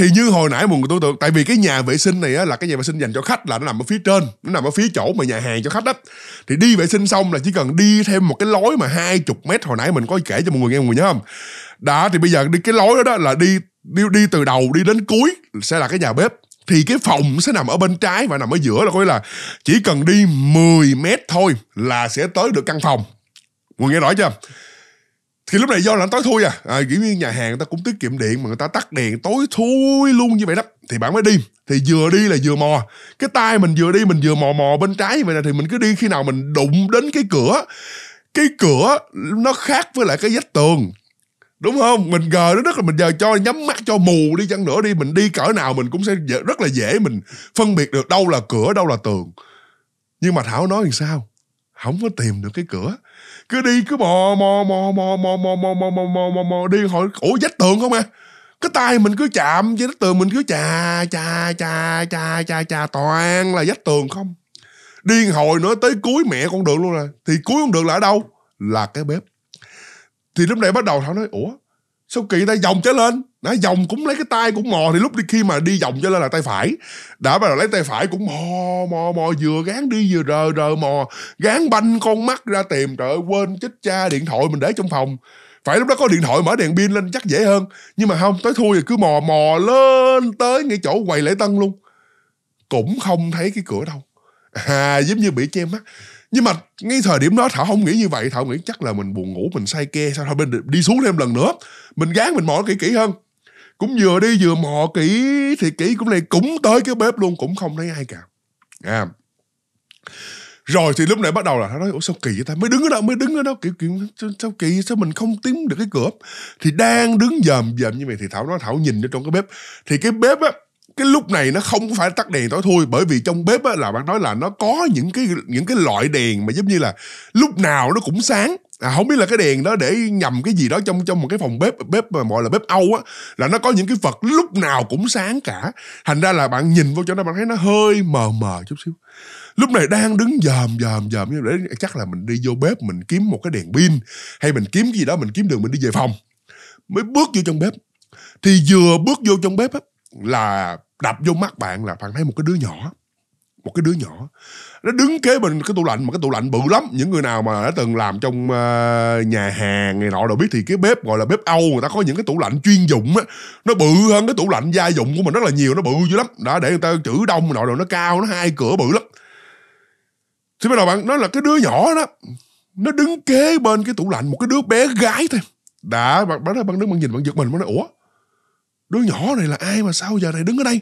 thì như hồi nãy mình tôi tưởng tại vì cái nhà vệ sinh này á, là cái nhà vệ sinh dành cho khách là nó nằm ở phía trên nó nằm ở phía chỗ mà nhà hàng cho khách đó thì đi vệ sinh xong là chỉ cần đi thêm một cái lối mà hai chục mét hồi nãy mình có kể cho mọi người nghe mọi người nhớ không đã thì bây giờ đi cái lối đó, đó là đi đi đi từ đầu đi đến cuối sẽ là cái nhà bếp thì cái phòng sẽ nằm ở bên trái và nằm ở giữa là coi là chỉ cần đi 10 mét thôi là sẽ tới được căn phòng mọi người nghe rõ chưa thì lúc này do là tối thui à. à kiểu như nhà hàng người ta cũng tiết kiệm điện mà người ta tắt đèn tối thui luôn như vậy đó thì bạn mới đi thì vừa đi là vừa mò cái tay mình vừa đi mình vừa mò mò bên trái như vậy là, thì mình cứ đi khi nào mình đụng đến cái cửa cái cửa nó khác với lại cái vách tường đúng không mình gờ nó rất là mình giờ cho nhắm mắt cho mù đi chăng nữa đi mình đi cỡ nào mình cũng sẽ dễ, rất là dễ mình phân biệt được đâu là cửa đâu là tường nhưng mà thảo nói thì sao không có tìm được cái cửa cứ đi cứ mò mò mò mò mò mò mò mò mò mò mò mò đi hỏi ủa vách tường không à cái tay mình cứ chạm với vách tường mình cứ chà chà chà chà chà chà toàn là vách tường không điên hồi nữa tới cuối mẹ con đường luôn rồi thì cuối con đường là ở đâu là cái bếp thì lúc này bắt đầu thảo nói ủa sao kỳ ta vòng trở lên đã vòng cũng lấy cái tay cũng mò thì lúc đi khi mà đi vòng trở lên là tay phải đã bắt đầu lấy tay phải cũng mò mò mò vừa gán đi vừa rờ rờ mò gán banh con mắt ra tìm trời ơi quên chích cha điện thoại mình để trong phòng phải lúc đó có điện thoại mở đèn pin lên chắc dễ hơn nhưng mà không tới thui rồi cứ mò mò lên tới ngay chỗ quầy lễ tân luôn cũng không thấy cái cửa đâu à giống như bị che mắt nhưng mà ngay thời điểm đó thảo không nghĩ như vậy thảo nghĩ chắc là mình buồn ngủ mình say ke sao thôi mình đi xuống thêm lần nữa mình gán mình mò kỹ kỹ hơn cũng vừa đi vừa mò kỹ thì kỹ cũng này cũng tới cái bếp luôn cũng không thấy ai cả à rồi thì lúc này bắt đầu là thảo nói ủa sao kỳ vậy ta mới đứng ở đâu mới đứng ở đó kiểu kiểu sao, kỳ sao mình không tiến được cái cửa thì đang đứng dòm dòm như vậy thì thảo nói thảo nhìn ở trong cái bếp thì cái bếp á cái lúc này nó không phải tắt đèn tối thui bởi vì trong bếp á, là bạn nói là nó có những cái những cái loại đèn mà giống như là lúc nào nó cũng sáng à, không biết là cái đèn đó để nhầm cái gì đó trong trong một cái phòng bếp bếp mà gọi là bếp âu á là nó có những cái vật lúc nào cũng sáng cả thành ra là bạn nhìn vô chỗ đó bạn thấy nó hơi mờ mờ chút xíu lúc này đang đứng dòm dòm dòm như để chắc là mình đi vô bếp mình kiếm một cái đèn pin hay mình kiếm cái gì đó mình kiếm đường mình đi về phòng mới bước vô trong bếp thì vừa bước vô trong bếp á là đập vô mắt bạn là bạn thấy một cái đứa nhỏ một cái đứa nhỏ nó đứng kế bên cái tủ lạnh mà cái tủ lạnh bự lắm những người nào mà đã từng làm trong ờ, nhà hàng này nọ đều biết thì cái bếp gọi là bếp âu người ta có những cái tủ lạnh chuyên dụng á nó bự hơn cái tủ lạnh gia dụng của mình rất là nhiều nó bự dữ lắm đã để người ta trữ đông nọ rồi nó cao nó hai cửa bự lắm thì bắt đầu bạn nó là cái đứa nhỏ đó nó đứng kế bên cái tủ lạnh một cái đứa bé gái thôi đã bạn bạn bạn đứng bạn nhìn bạn giật mình bạn nói ủa đứa nhỏ này là ai mà sao giờ này đứng ở đây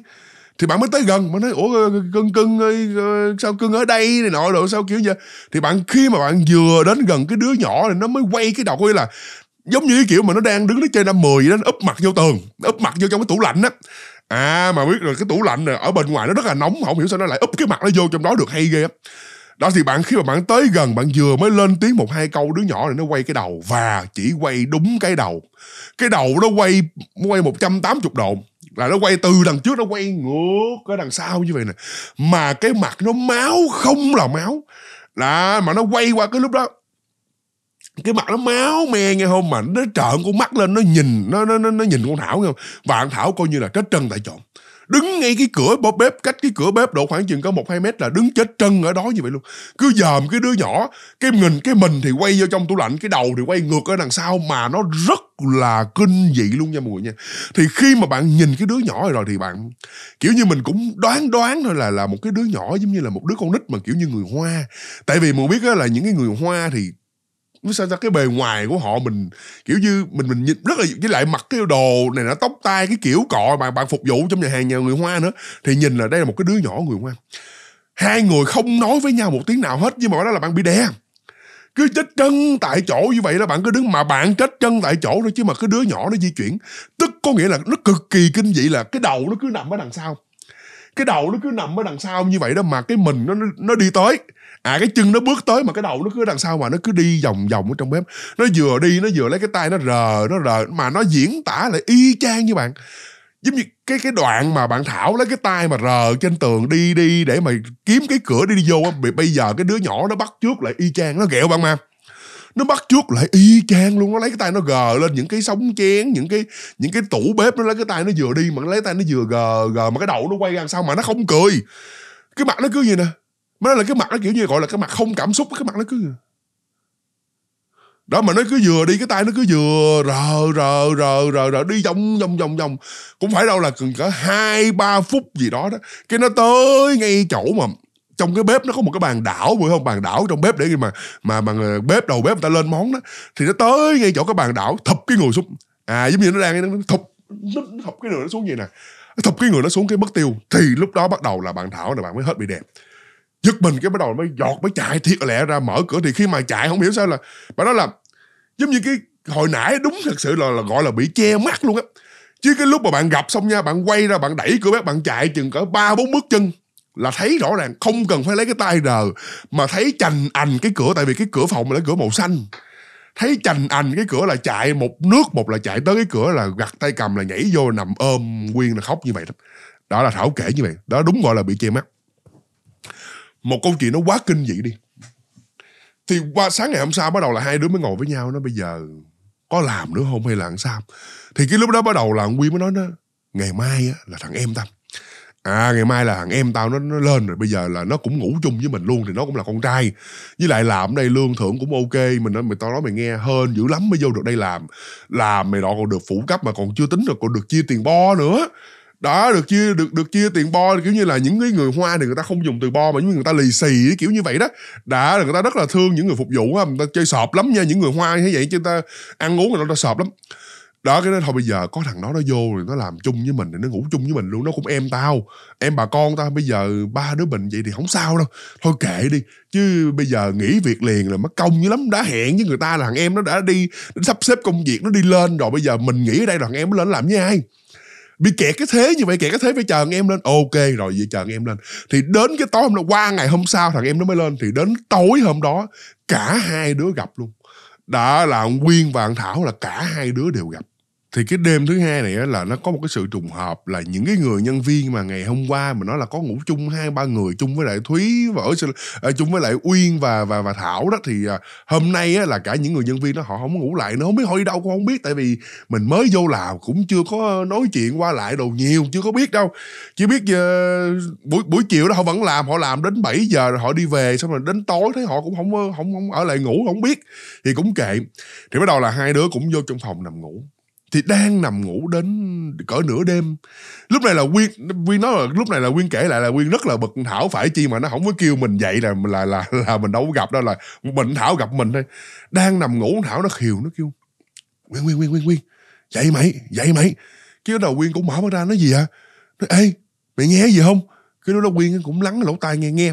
thì bạn mới tới gần mới nói ủa cưng cưng ơi ờ, sao cưng ở đây này nọ đồ sao kiểu vậy thì bạn khi mà bạn vừa đến gần cái đứa nhỏ này nó mới quay cái đầu coi là giống như cái kiểu mà nó đang đứng nó chơi năm mười đó nó úp mặt vô tường úp mặt vô trong cái tủ lạnh á à mà biết rồi cái tủ lạnh này, ở bên ngoài nó rất là nóng không hiểu sao nó lại úp cái mặt nó vô trong đó được hay ghê á đó thì bạn khi mà bạn tới gần bạn vừa mới lên tiếng một hai câu đứa nhỏ này nó quay cái đầu và chỉ quay đúng cái đầu cái đầu nó quay quay 180 độ là nó quay từ đằng trước nó quay ngược cái đằng sau như vậy nè mà cái mặt nó máu không là máu là mà nó quay qua cái lúc đó cái mặt nó máu me nghe không mà nó trợn con mắt lên nó nhìn nó nó nó, nó nhìn con thảo nghe không và con thảo coi như là chết chân tại chỗ đứng ngay cái cửa bóp bếp cách cái cửa bếp độ khoảng chừng có một hai mét là đứng chết chân ở đó như vậy luôn cứ dòm cái đứa nhỏ cái mình cái mình thì quay vô trong tủ lạnh cái đầu thì quay ngược ở đằng sau mà nó rất là kinh dị luôn nha mọi người nha thì khi mà bạn nhìn cái đứa nhỏ rồi thì bạn kiểu như mình cũng đoán đoán thôi là là một cái đứa nhỏ giống như là một đứa con nít mà kiểu như người hoa tại vì mình biết là những cái người hoa thì sao ta cái bề ngoài của họ mình kiểu như mình mình nhìn rất là với lại mặc cái đồ này nó tóc tai cái kiểu cọ mà bạn phục vụ trong nhà hàng nhà người hoa nữa thì nhìn là đây là một cái đứa nhỏ người hoa hai người không nói với nhau một tiếng nào hết nhưng mà đó là bạn bị đè cứ chết chân tại chỗ như vậy là bạn cứ đứng mà bạn chết chân tại chỗ thôi chứ mà cái đứa nhỏ nó di chuyển tức có nghĩa là nó cực kỳ kinh dị là cái đầu nó cứ nằm ở đằng sau cái đầu nó cứ nằm ở đằng sau như vậy đó mà cái mình nó nó đi tới à cái chân nó bước tới mà cái đầu nó cứ đằng sau mà nó cứ đi vòng vòng ở trong bếp nó vừa đi nó vừa lấy cái tay nó rờ nó rờ mà nó diễn tả lại y chang như bạn giống như cái cái đoạn mà bạn thảo lấy cái tay mà rờ trên tường đi đi để mà kiếm cái cửa đi đi vô bây giờ cái đứa nhỏ nó bắt trước lại y chang nó ghẹo bạn mà nó bắt trước lại y chang luôn nó lấy cái tay nó gờ lên những cái sóng chén những cái những cái tủ bếp nó lấy cái tay nó vừa đi mà nó lấy tay nó vừa gờ gờ mà cái đầu nó quay ra sao mà nó không cười cái mặt nó cứ gì nè mà nó là cái mặt nó kiểu như gọi là cái mặt không cảm xúc cái mặt nó cứ đó mà nó cứ vừa đi cái tay nó cứ vừa rờ rờ rờ rờ rờ đi vòng vòng vòng vòng cũng phải đâu là cần cả hai ba phút gì đó đó cái nó tới ngay chỗ mà trong cái bếp nó có một cái bàn đảo bữa không bàn đảo trong bếp để mà mà mà bếp đầu bếp người ta lên món đó thì nó tới ngay chỗ cái bàn đảo thập cái người xuống à giống như nó đang nó thập nó, nó thập cái người nó xuống vậy nè nó thập cái người nó xuống cái mất tiêu thì lúc đó bắt đầu là bạn thảo là bạn mới hết bị đẹp giật mình cái bắt đầu mới giọt mới chạy thiệt lẹ ra mở cửa thì khi mà chạy không hiểu sao là bạn đó là giống như cái hồi nãy đúng thật sự là, là gọi là bị che mắt luôn á chứ cái lúc mà bạn gặp xong nha bạn quay ra bạn đẩy cửa bếp bạn chạy chừng cỡ ba bốn bước chân là thấy rõ ràng không cần phải lấy cái tay rờ mà thấy chành ảnh cái cửa tại vì cái cửa phòng là cửa màu xanh thấy chành ảnh cái cửa là chạy một nước một là chạy tới cái cửa là gặt tay cầm là nhảy vô nằm ôm quyên là khóc như vậy đó, đó là thảo kể như vậy đó đúng gọi là bị che mắt một câu chuyện nó quá kinh dị đi thì qua sáng ngày hôm sau bắt đầu là hai đứa mới ngồi với nhau nó bây giờ có làm nữa không hay là làm sao thì cái lúc đó bắt đầu là ông mới nói nó ngày mai á, là thằng em tâm à ngày mai là thằng em tao nó nó lên rồi bây giờ là nó cũng ngủ chung với mình luôn thì nó cũng là con trai với lại làm ở đây lương thưởng cũng ok mình nói mày tao nói mày nghe hơn dữ lắm mới vô được đây làm làm mày đó còn được phụ cấp mà còn chưa tính được còn được chia tiền bo nữa đó được chia được được chia tiền bo kiểu như là những cái người hoa thì người ta không dùng từ bo mà những người ta lì xì kiểu như vậy đó đã là người ta rất là thương những người phục vụ á người ta chơi sọp lắm nha những người hoa như vậy chứ ta ăn uống người ta sọp lắm đó cái đó thôi bây giờ có thằng đó nó vô rồi nó làm chung với mình thì nó ngủ chung với mình luôn nó cũng em tao em bà con tao bây giờ ba đứa mình vậy thì không sao đâu thôi kệ đi chứ bây giờ nghỉ việc liền là mất công dữ lắm đã hẹn với người ta là thằng em nó đã đi nó sắp xếp công việc nó đi lên rồi bây giờ mình nghỉ ở đây là thằng em nó lên làm với ai bị kẹt cái thế như vậy kẹt cái thế phải chờ thằng em lên ok rồi vậy chờ thằng em lên thì đến cái tối hôm đó qua ngày hôm sau thằng em nó mới lên thì đến tối hôm đó cả hai đứa gặp luôn đó là nguyên và thảo là cả hai đứa đều gặp thì cái đêm thứ hai này là nó có một cái sự trùng hợp là những cái người nhân viên mà ngày hôm qua mà nó là có ngủ chung hai ba người chung với lại thúy và ở à, chung với lại uyên và và và thảo đó thì à, hôm nay là cả những người nhân viên đó họ không ngủ lại nó không biết họ đi đâu cũng không biết tại vì mình mới vô làm cũng chưa có nói chuyện qua lại đồ nhiều chưa có biết đâu chỉ biết uh, buổi buổi chiều đó họ vẫn làm họ làm đến 7 giờ rồi họ đi về xong rồi đến tối thấy họ cũng không ờ, không không ở lại ngủ không biết thì cũng kệ thì bắt đầu là hai đứa cũng vô trong phòng nằm ngủ thì đang nằm ngủ đến cỡ nửa đêm lúc này là nguyên nguyên nói là lúc này là nguyên kể lại là nguyên rất là bực thảo phải chi mà nó không có kêu mình dậy là là là là mình đâu có gặp đâu là mình thảo gặp mình thôi đang nằm ngủ thảo nó khiều nó kêu nguyên nguyên nguyên nguyên dậy mày dậy mày kêu đầu nguyên cũng mở mắt ra nói gì à nói ê mày nghe gì không cái đó nguyên cũng lắng lỗ tai nghe nghe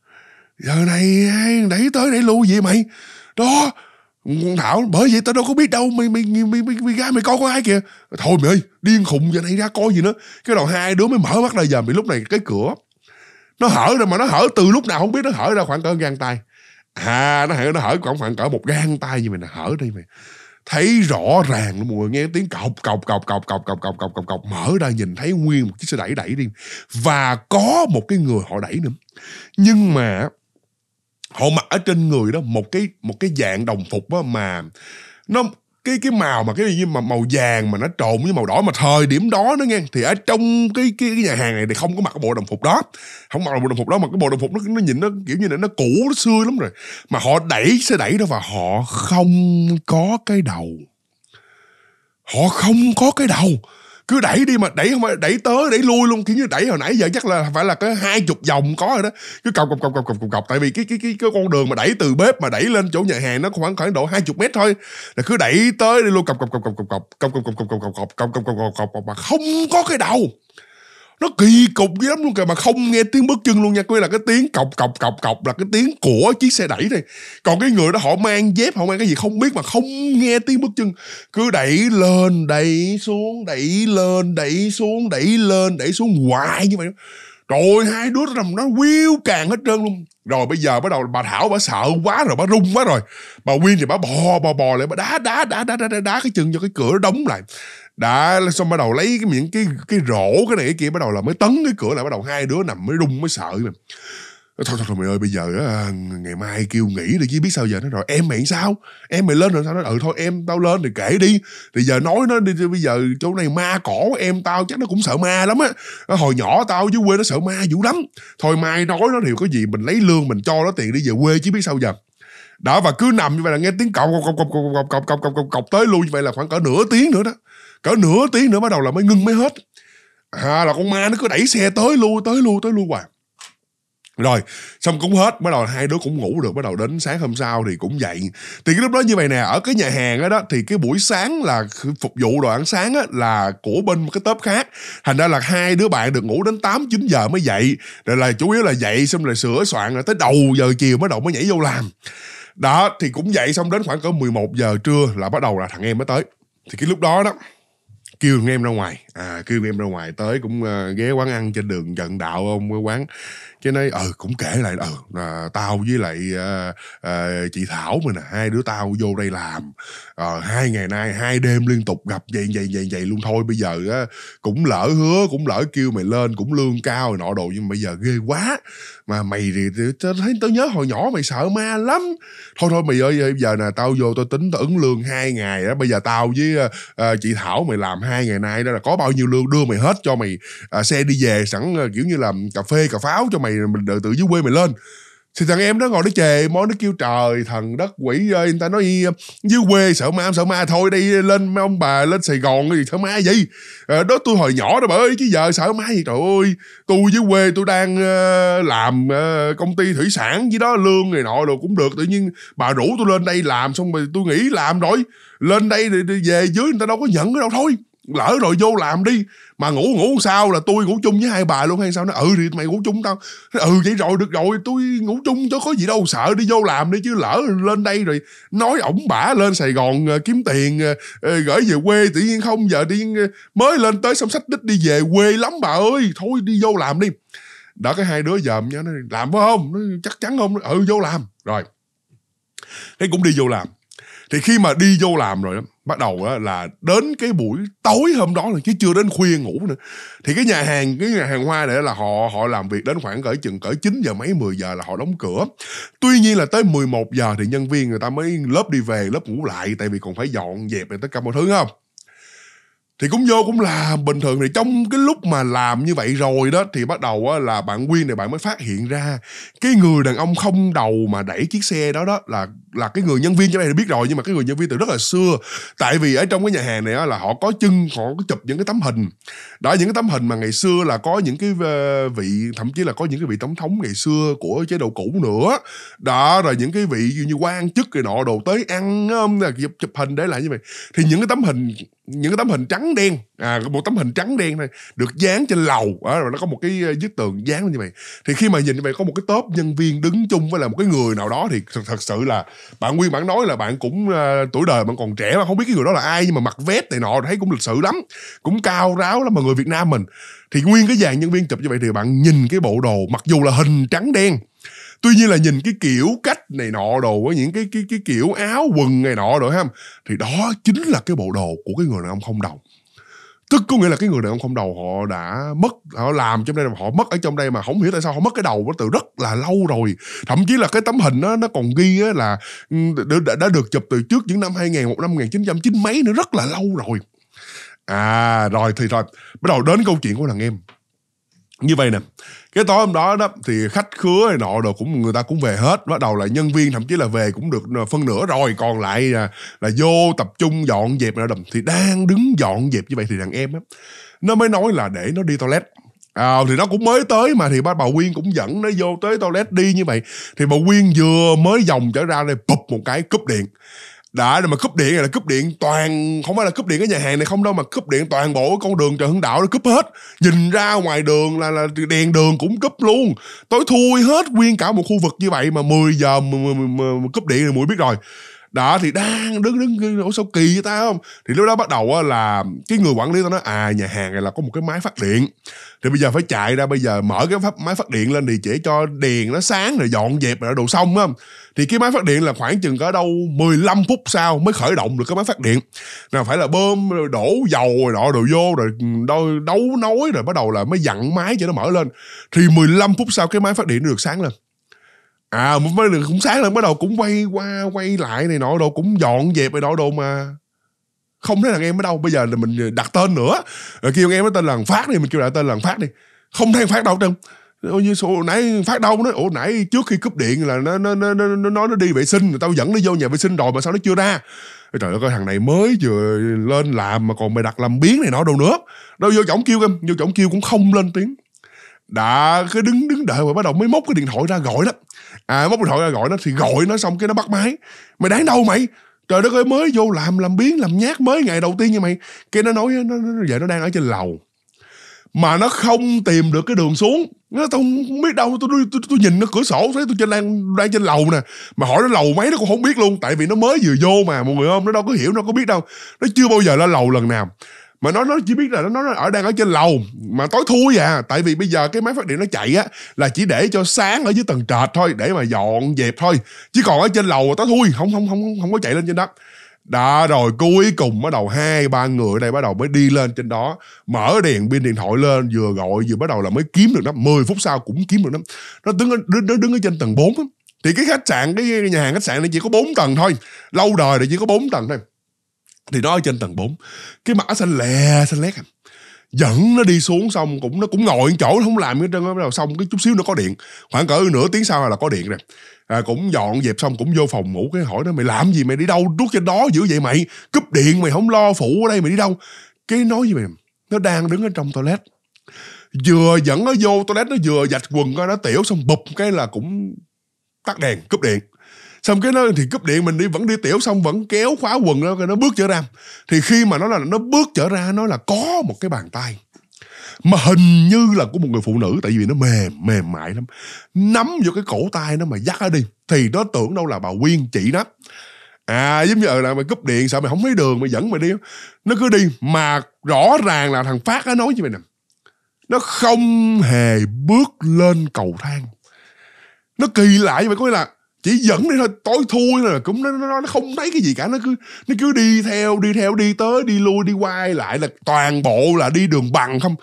giờ này đẩy tới đẩy lui gì mày đó thảo bởi vậy tao đâu có biết đâu mày mày mày mày, mày, mày ra mày coi có ai kìa thôi mày ơi điên khùng giờ này ra coi gì nữa cái đầu hai đứa mới mở mắt ra giờ mày lúc này cái cửa nó hở ra mà nó hở từ lúc nào không biết nó hở ra khoảng cỡ gang tay à nó hở nó hở khoảng khoảng cỡ một gang tay gì mày nè hở đi mày thấy rõ ràng luôn mọi người nghe tiếng cọc cọc cọc cọc cọc cọc cọc cọc cọc cọc mở ra nhìn thấy nguyên một chiếc xe đẩy đẩy đi và có một cái người họ đẩy nữa nhưng mà họ mặc ở trên người đó một cái một cái dạng đồng phục á mà nó cái cái màu mà cái gì mà màu vàng mà nó trộn với màu đỏ mà thời điểm đó nó nghe thì ở trong cái cái, cái nhà hàng này thì không có mặc cái bộ đồng phục đó không mặc bộ đồng phục đó mà cái bộ đồng phục nó nó nhìn nó kiểu như là nó cũ nó xưa lắm rồi mà họ đẩy xe đẩy đó và họ không có cái đầu họ không có cái đầu cứ đẩy đi mà đẩy không phải đẩy tới đẩy lui luôn kiểu như đẩy hồi nãy giờ chắc là phải là cái hai chục vòng có rồi đó cứ cọc cọc cọc cọc cọc cọc cọc tại vì cái cái cái cái con đường mà đẩy từ bếp mà đẩy lên chỗ nhà hàng nó khoảng khoảng độ hai chục mét thôi là cứ đẩy tới đi luôn cọc cọc cọc cọc cọc cọc cọc cọc cọc cọc cọc cọc cọc cọc cọc cọc cọc mà không có cái đầu nó kỳ cục dữ lắm luôn kìa mà không nghe tiếng bước chân luôn nha có là cái tiếng cọc cọc cọc cọc là cái tiếng của chiếc xe đẩy này còn cái người đó họ mang dép họ mang cái gì không biết mà không nghe tiếng bước chân cứ đẩy lên đẩy xuống đẩy lên đẩy xuống đẩy lên đẩy xuống hoài như vậy rồi hai đứa nằm nó quýu càng hết trơn luôn rồi bây giờ bắt đầu bà thảo bà sợ quá rồi bà run quá rồi bà quyên thì bà bò bò bò lại bà đá đá đá đá đá đá, đá cái chân cho cái cửa đóng lại đã xong bắt đầu lấy cái miệng cái cái rổ cái này cái kia bắt đầu là mới tấn cái cửa lại bắt đầu hai đứa nằm mới rung mới sợ mà thôi thôi thôi mày ơi bây giờ ngày mai kêu nghỉ để chứ biết sao giờ nó rồi em mày sao em mày lên rồi sao nó ừ thôi em tao lên thì kể đi thì giờ nói nó đi bây giờ chỗ này ma cỏ em tao chắc nó cũng sợ ma lắm á hồi nhỏ tao dưới quê nó sợ ma dữ lắm thôi mai nói nó thì có gì mình lấy lương mình cho nó tiền đi về quê chứ biết sao giờ đó và cứ nằm như vậy là nghe tiếng cọc cọc cọc cọc cọc cọc cọc cọc cọc cọc tới luôn như vậy là khoảng cỡ nửa tiếng nữa đó cỡ nửa tiếng nữa bắt đầu là mới ngưng mới hết à là con ma nó cứ đẩy xe tới lui tới lui tới lui hoài rồi xong cũng hết bắt đầu hai đứa cũng ngủ được bắt đầu đến sáng hôm sau thì cũng dậy thì cái lúc đó như vậy nè ở cái nhà hàng đó thì cái buổi sáng là phục vụ đồ ăn sáng á, là của bên một cái tớp khác thành ra là hai đứa bạn được ngủ đến 8 9 giờ mới dậy rồi là chủ yếu là dậy xong rồi sửa soạn rồi tới đầu giờ chiều mới đầu mới nhảy vô làm đó thì cũng dậy xong đến khoảng cỡ 11 giờ trưa là bắt đầu là thằng em mới tới thì cái lúc đó đó kêu em ra ngoài à, kêu em ra ngoài tới cũng uh, ghé quán ăn trên đường Trần Đạo ông cái quán cái nói ờ cũng kể lại ờ à, tao với lại à, à, chị thảo mình à, hai đứa tao vô đây làm à, hai ngày nay hai đêm liên tục gặp vậy vậy vậy vậy luôn thôi bây giờ á, cũng lỡ hứa cũng lỡ kêu mày lên cũng lương cao rồi nọ đồ nhưng mà bây giờ ghê quá mà mày thì tao thấy tao nhớ hồi nhỏ mày sợ ma lắm thôi thôi mày ơi bây giờ nè tao vô tao tính tao ứng lương hai ngày đó bây giờ tao với à, chị thảo mày làm hai ngày nay đó là có bao nhiêu lương đưa mày hết cho mày à, xe đi về sẵn à, kiểu như là cà phê cà pháo cho mày mày mình đợi tự dưới quê mày lên thì thằng em nó ngồi nó chề mối nó kêu trời thần đất quỷ ơi người ta nói gì dưới quê sợ ma sợ ma thôi đi lên mấy ông bà lên sài gòn gì sợ ma gì ờ, đó tôi hồi nhỏ đó bà ơi chứ giờ sợ ma gì trời ơi tôi dưới quê tôi đang ờ, làm ờ, công ty thủy sản gì đó lương này nọ rồi cũng được tự nhiên bà rủ tôi lên đây làm xong rồi tôi nghĩ làm rồi lên đây về dưới người ta đâu có nhận cái đâu thôi lỡ rồi vô làm đi mà ngủ ngủ sao là tôi ngủ chung với hai bà luôn hay sao nó ừ thì mày ngủ chung tao ừ vậy rồi được rồi tôi ngủ chung chứ có gì đâu sợ đi vô làm đi chứ lỡ lên đây rồi nói ổng bả lên sài gòn ờ, kiếm tiền ờ, ờ, gửi về quê tự nhiên không giờ đi mới lên tới xong sách đích đi về quê lắm bà ơi thôi đi vô làm đi đó cái hai đứa dòm nhau nó làm phải không nó chắc chắn không ừ vô làm rồi cái cũng đi vô làm thì khi mà đi vô làm rồi bắt đầu là đến cái buổi tối hôm đó là chứ chưa đến khuya ngủ nữa thì cái nhà hàng cái nhà hàng hoa này là họ họ làm việc đến khoảng cỡ chừng cỡ 9 giờ mấy 10 giờ là họ đóng cửa tuy nhiên là tới 11 giờ thì nhân viên người ta mới lớp đi về lớp ngủ lại tại vì còn phải dọn dẹp này tất cả mọi thứ không thì cũng vô cũng là bình thường thì trong cái lúc mà làm như vậy rồi đó thì bắt đầu á, là bạn quyên này bạn mới phát hiện ra cái người đàn ông không đầu mà đẩy chiếc xe đó đó là là cái người nhân viên trong đây thì biết rồi nhưng mà cái người nhân viên từ rất là xưa tại vì ở trong cái nhà hàng này là họ có chân họ có chụp những cái tấm hình đó những cái tấm hình mà ngày xưa là có những cái ờ, vị thậm chí là có những cái vị tổng thống ngày xưa của chế độ cũ nữa đó rồi những cái vị như quan chức rồi nọ đồ tới ăn chụp, chụp hình để lại như vậy thì những cái tấm hình những cái tấm hình trắng đen à một tấm hình trắng đen này được dán trên lầu à, rồi nó có một cái dứt ờ, tường dán như vậy thì khi mà nhìn như vậy có một cái tốp nhân viên đứng chung với là một cái người nào đó thì thật, thật sự là bạn nguyên bạn nói là bạn cũng uh, tuổi đời bạn còn trẻ mà không biết cái người đó là ai nhưng mà mặc vét này nọ thấy cũng lịch sự lắm cũng cao ráo lắm mà người việt nam mình thì nguyên cái dàn nhân viên chụp như vậy thì bạn nhìn cái bộ đồ mặc dù là hình trắng đen tuy nhiên là nhìn cái kiểu cách này nọ đồ với những cái cái cái kiểu áo quần này nọ rồi ha thì đó chính là cái bộ đồ của cái người đàn ông không đồng tức có nghĩa là cái người đàn ông không đầu họ đã mất họ làm trong đây mà họ mất ở trong đây mà không hiểu tại sao họ mất cái đầu nó từ rất là lâu rồi thậm chí là cái tấm hình đó, nó còn ghi á, là ừ, đã, đã được chụp từ trước những năm 2000 một năm 1990 mấy nữa rất là lâu rồi à rồi thì rồi bắt đầu đến câu chuyện của thằng em như vậy nè cái tối hôm đó đó thì khách khứa này nọ đồ cũng người ta cũng về hết bắt đầu là nhân viên thậm chí là về cũng được ờ, phân nửa rồi còn lại là, là vô tập trung dọn dẹp nào đầm thì đang đứng dọn dẹp như vậy thì thằng em á nó mới nói là để nó đi toilet À, thì nó cũng mới tới mà thì bà, bà Quyên cũng dẫn nó vô tới toilet đi như vậy thì bà Quyên vừa mới dòng trở ra đây bụp một cái cúp điện đã rồi mà cúp điện này là cúp điện toàn không phải là cúp điện cái nhà hàng này không đâu mà cúp điện toàn bộ con đường trần hưng đạo nó cúp hết nhìn ra ngoài đường là là đèn đường cũng cúp luôn tối thui hết nguyên cả một khu vực như vậy mà 10 giờ mà, mà, mà, mà cúp điện thì mũi biết rồi đó thì đang đứng đứng ở sao kỳ vậy ta không thì lúc đó bắt đầu là cái người quản lý ta nói à nhà hàng này là có một cái máy phát điện thì bây giờ phải chạy ra bây giờ mở cái pháp, máy phát điện lên thì chỉ cho đèn nó sáng rồi dọn dẹp rồi đồ xong không thì cái máy phát điện là khoảng chừng có đâu 15 phút sau mới khởi động được cái máy phát điện là phải là bơm đổ dầu rồi đổ đồ vô rồi ừ, đâu đấu nối rồi bắt đầu là mới dặn máy cho nó mở lên thì 15 phút sau cái máy phát điện nó được sáng lên à mới được cũng sáng lên bắt đầu cũng quay qua quay lại này nọ đồ cũng dọn dẹp này nọ đồ mà không thấy thằng em ở đâu bây giờ là mình đặt tên nữa rồi kêu em nó tên là phát đi mình kêu lại tên là phát đi không thấy phát đâu trơn Ôi như số nãy phát đâu nó ủa nãy trước khi cúp điện là nó nó nó nó nó, nó, đi vệ sinh tao dẫn nó vô nhà vệ sinh rồi mà sao nó chưa ra trời ơi coi thằng này mới vừa lên làm mà còn mày đặt làm biến này nọ đồ nữa đâu vô chổng kêu em vô chổng kêu cũng không lên tiếng đã cứ đứng đứng đợi mà bắt đầu mới móc cái điện thoại ra gọi đó à móc điện thoại ra gọi đó thì gọi nó xong cái nó bắt máy mày đáng đâu mày trời đất ơi mới vô làm làm biến làm nhát mới ngày đầu tiên như mày cái nó nói nó, nó vậy nó đang ở trên lầu mà nó không tìm được cái đường xuống nó tôi không biết đâu tôi tôi, tôi, tôi nhìn nó cửa sổ thấy tôi trên đang đang trên lầu nè mà hỏi nó lầu mấy nó cũng không biết luôn tại vì nó mới vừa vô mà mọi người không nó đâu có hiểu nó có biết đâu nó chưa bao giờ lên lầu lần nào mà nó nó chỉ biết là nó nó ở đang ở trên lầu mà tối thui à tại vì bây giờ cái máy phát điện nó chạy á là chỉ để cho sáng ở dưới tầng trệt thôi để mà dọn dẹp thôi chứ còn ở trên lầu là tối thui không không không không, không có chạy lên trên đó đã rồi cuối cùng bắt đầu hai ba người ở đây bắt đầu mới đi lên trên đó mở đèn pin điện thoại lên vừa gọi vừa bắt đầu là mới kiếm được nó 10 phút sau cũng kiếm được nó nó đứng đứng, đứng, đứng ở trên tầng 4 thì cái khách sạn cái nhà hàng khách sạn này chỉ có 4 tầng thôi lâu đời thì chỉ có 4 tầng thôi thì nó ở trên tầng 4 cái mã xanh lè xanh lét à. dẫn nó đi xuống xong cũng nó cũng ngồi chỗ không làm cái trơn bắt đầu xong cái chút xíu nó có điện khoảng cỡ nửa tiếng sau là có điện rồi à, cũng dọn dẹp xong cũng vô phòng ngủ cái hỏi nó mày làm gì mày đi đâu đút trên đó dữ vậy mày cúp điện mày không lo phụ ở đây mày đi đâu cái nói gì mày nó đang đứng ở trong toilet vừa dẫn nó vô toilet nó vừa dạch quần coi nó tiểu xong bụp cái là cũng tắt đèn cúp điện xong cái nó thì cúp điện mình đi vẫn đi tiểu xong vẫn kéo khóa quần ra nó nó bước trở ra thì khi mà nó là nó bước trở ra nó là có một cái bàn tay mà hình như là của một người phụ nữ tại vì nó mềm mềm mại lắm nắm vô cái cổ tay nó mà dắt nó đi thì nó tưởng đâu là bà quyên chị nó à giống như là mày cúp điện sợ mày không thấy đường mày dẫn mày đi nó cứ đi mà rõ ràng là thằng phát nó nói như vậy nè nó không hề bước lên cầu thang nó kỳ lạ như vậy có nghĩa là chỉ dẫn đi thôi tối thui là cũng nó, nó, nó không thấy cái gì cả nó cứ nó cứ đi theo đi theo đi tới đi lui đi quay lại là toàn bộ là đi đường bằng không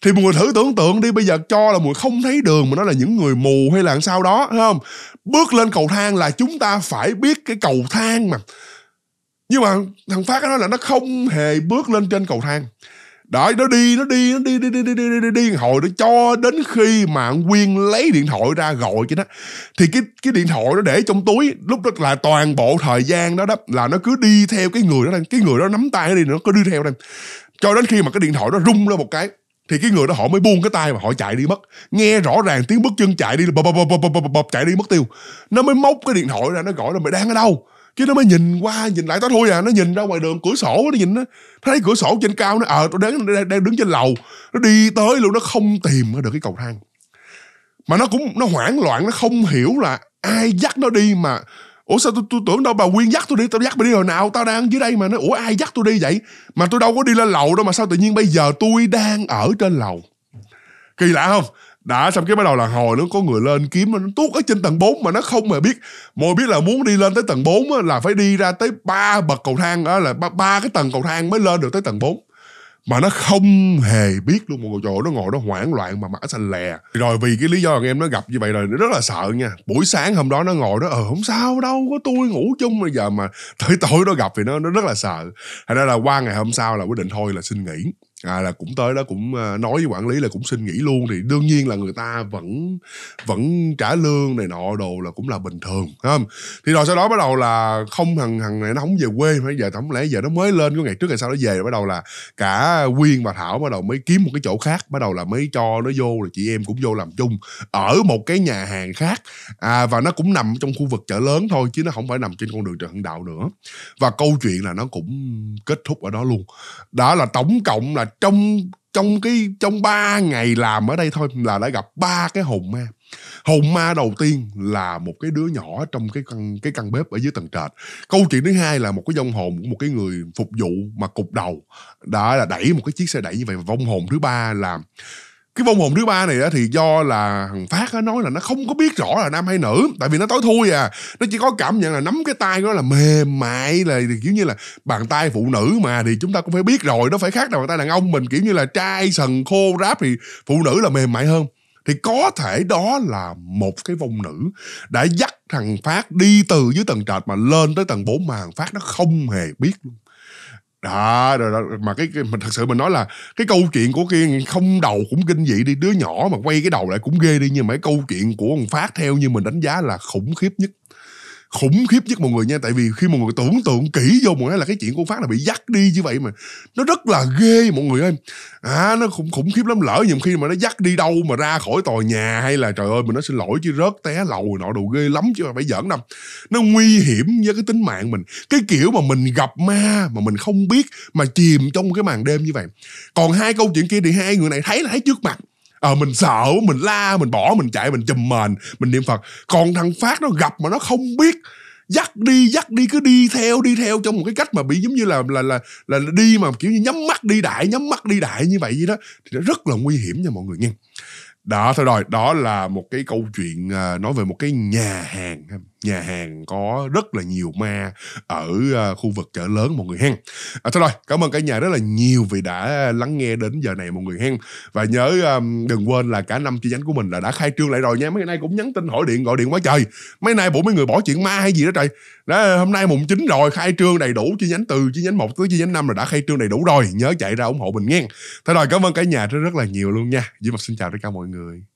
thì mọi người thử tưởng tượng đi bây giờ cho là mọi người không thấy đường mà nó là những người mù hay là sao đó thấy không bước lên cầu thang là chúng ta phải biết cái cầu thang mà nhưng mà thằng phát nó là nó không hề bước lên trên cầu thang Đấy, nó đi, nó đi, nó đi, đi, đi, đi, đi, đi, đi, đi, hồi nó cho đến khi mà nguyên lấy điện thoại ra gọi cho nó. Thì cái cái điện thoại nó để trong túi, lúc đó là toàn bộ thời gian đó đó, là nó cứ đi theo cái người đó, đây cái người đó nắm tay nó đi, nó cứ đi theo đây Cho đến khi mà cái điện thoại nó rung ra một cái, thì cái người đó họ mới buông cái tay mà họ chạy đi mất nghe rõ ràng tiếng bước chân chạy đi bập bập bập bập bập chạy đi mất tiêu nó mới móc cái điện thoại ra nó gọi là mày đang ở đâu cái nó mới nhìn qua nhìn lại tao thôi à nó nhìn ra ngoài đường cửa sổ nó nhìn nó thấy cửa sổ trên cao nó ờ à, tôi đang, đang đứng trên lầu nó đi tới luôn nó không tìm được cái cầu thang mà nó cũng nó hoảng loạn nó không hiểu là ai dắt nó đi mà ủa sao tôi, tôi tưởng đâu bà quyên dắt tôi đi tao dắt bà đi hồi nào tao đang dưới đây mà nó ủa ai dắt tôi đi vậy mà tôi đâu có đi lên lầu đâu mà sao tự nhiên bây giờ tôi đang ở trên lầu kỳ lạ không đã xong cái bắt đầu là hồi nó có người lên kiếm nó tuốt ở trên tầng 4 mà nó không mà biết mồi biết là muốn đi lên tới tầng 4 á, là phải đi ra tới ba bậc cầu thang đó là ba cái tầng cầu thang mới lên được tới tầng 4 mà nó không hề biết luôn một người trời nó ngồi nó hoảng loạn mà mã xanh lè rồi vì cái lý do anh em nó gặp như vậy rồi nó rất là sợ nha buổi sáng hôm đó nó ngồi đó ờ không sao đâu có tôi ngủ chung bây giờ mà [LAUGHS] tới tối nó gặp thì nó nó rất là sợ hay ra là qua ngày hôm sau là quyết định thôi là xin nghỉ à là cũng tới đó cũng à, nói với quản lý là cũng xin nghỉ luôn thì đương nhiên là người ta vẫn vẫn trả lương này nọ đồ là cũng là bình thường không thì rồi sau đó bắt đầu là không thằng thằng này nó không về quê bây giờ không lẽ giờ nó mới lên có ngày trước ngày sau nó về bắt đầu là cả quyên và thảo bắt đầu mới kiếm một cái chỗ khác bắt đầu là mới cho nó vô rồi chị em cũng vô làm chung ở một cái nhà hàng khác à, và nó cũng nằm trong khu vực chợ lớn thôi chứ nó không phải nằm trên con đường trần hưng đạo nữa và câu chuyện là nó cũng kết thúc ở đó luôn đó là tổng cộng là trong trong cái trong ba ngày làm ở đây thôi là đã gặp ba cái hồn ma hồn ma đầu tiên là một cái đứa nhỏ trong cái căn cái căn bếp ở dưới tầng trệt câu chuyện thứ hai là một cái vong hồn của một cái người phục vụ mà cục đầu đã là đẩy một cái chiếc xe đẩy như vậy và vong hồn thứ ba là cái vong hồn thứ ba này đó thì do là thằng phát nó nói là nó không có biết rõ là nam hay nữ tại vì nó tối thui à nó chỉ có cảm nhận là nắm cái tay nó là mềm mại là kiểu như là bàn tay phụ nữ mà thì chúng ta cũng phải biết rồi nó phải khác nào bàn tay đàn ông mình kiểu như là trai sần khô ráp thì phụ nữ là mềm mại hơn thì có thể đó là một cái vong nữ đã dắt thằng phát đi từ dưới tầng trệt mà lên tới tầng 4 mà thằng phát nó không hề biết luôn đó rồi đó mà cái, cái mình thật sự mình nói là cái câu chuyện của kia không đầu cũng kinh dị đi đứa nhỏ mà quay cái đầu lại cũng ghê đi nhưng mà cái câu chuyện của ông phát theo như mình đánh giá là khủng khiếp nhất khủng khiếp nhất mọi người nha tại vì khi mọi người tưởng tượng kỹ vô mọi người là cái chuyện con phát là bị dắt đi như vậy mà nó rất là ghê mọi người ơi à nó khủng khủng khiếp lắm lỡ nhiều khi mà nó dắt đi đâu mà ra khỏi tòa nhà hay là trời ơi mình nó xin lỗi chứ rớt té lầu nọ đồ ghê lắm chứ mà phải giỡn đâu nó nguy hiểm với cái tính mạng mình cái kiểu mà mình gặp ma mà mình không biết mà chìm trong cái màn đêm như vậy còn hai câu chuyện kia thì hai người này thấy là thấy trước mặt à, mình sợ mình la mình bỏ mình chạy mình chùm mền mình niệm phật còn thằng phát nó gặp mà nó không biết dắt đi dắt đi cứ đi theo đi theo trong một cái cách mà bị giống như là là là là đi mà kiểu như nhắm mắt đi đại nhắm mắt đi đại như vậy vậy đó thì nó rất là nguy hiểm nha mọi người nghe đó thôi rồi đó là một cái câu chuyện à, nói về một cái nhà hàng nhà hàng có rất là nhiều ma ở ờ, khu vực chợ lớn mọi người hen à, thôi rồi cảm ơn cả nhà rất là nhiều vì đã lắng nghe đến giờ này mọi người hen và nhớ um, đừng quên là cả năm chi nhánh của mình là đã khai trương lại rồi nha mấy ngày nay cũng nhắn tin hỏi điện gọi điện quá trời mấy nay bộ mấy người bỏ chuyện ma hay gì đó trời đó hôm nay mùng chín rồi khai trương đầy đủ chi nhánh từ chi nhánh một tới chi nhánh năm là đã khai trương đầy đủ rồi nhớ chạy ra ủng hộ mình nghe thôi rồi cảm ơn cả nhà rất, rất là nhiều luôn nha dưới mặt xin chào tất cả mọi người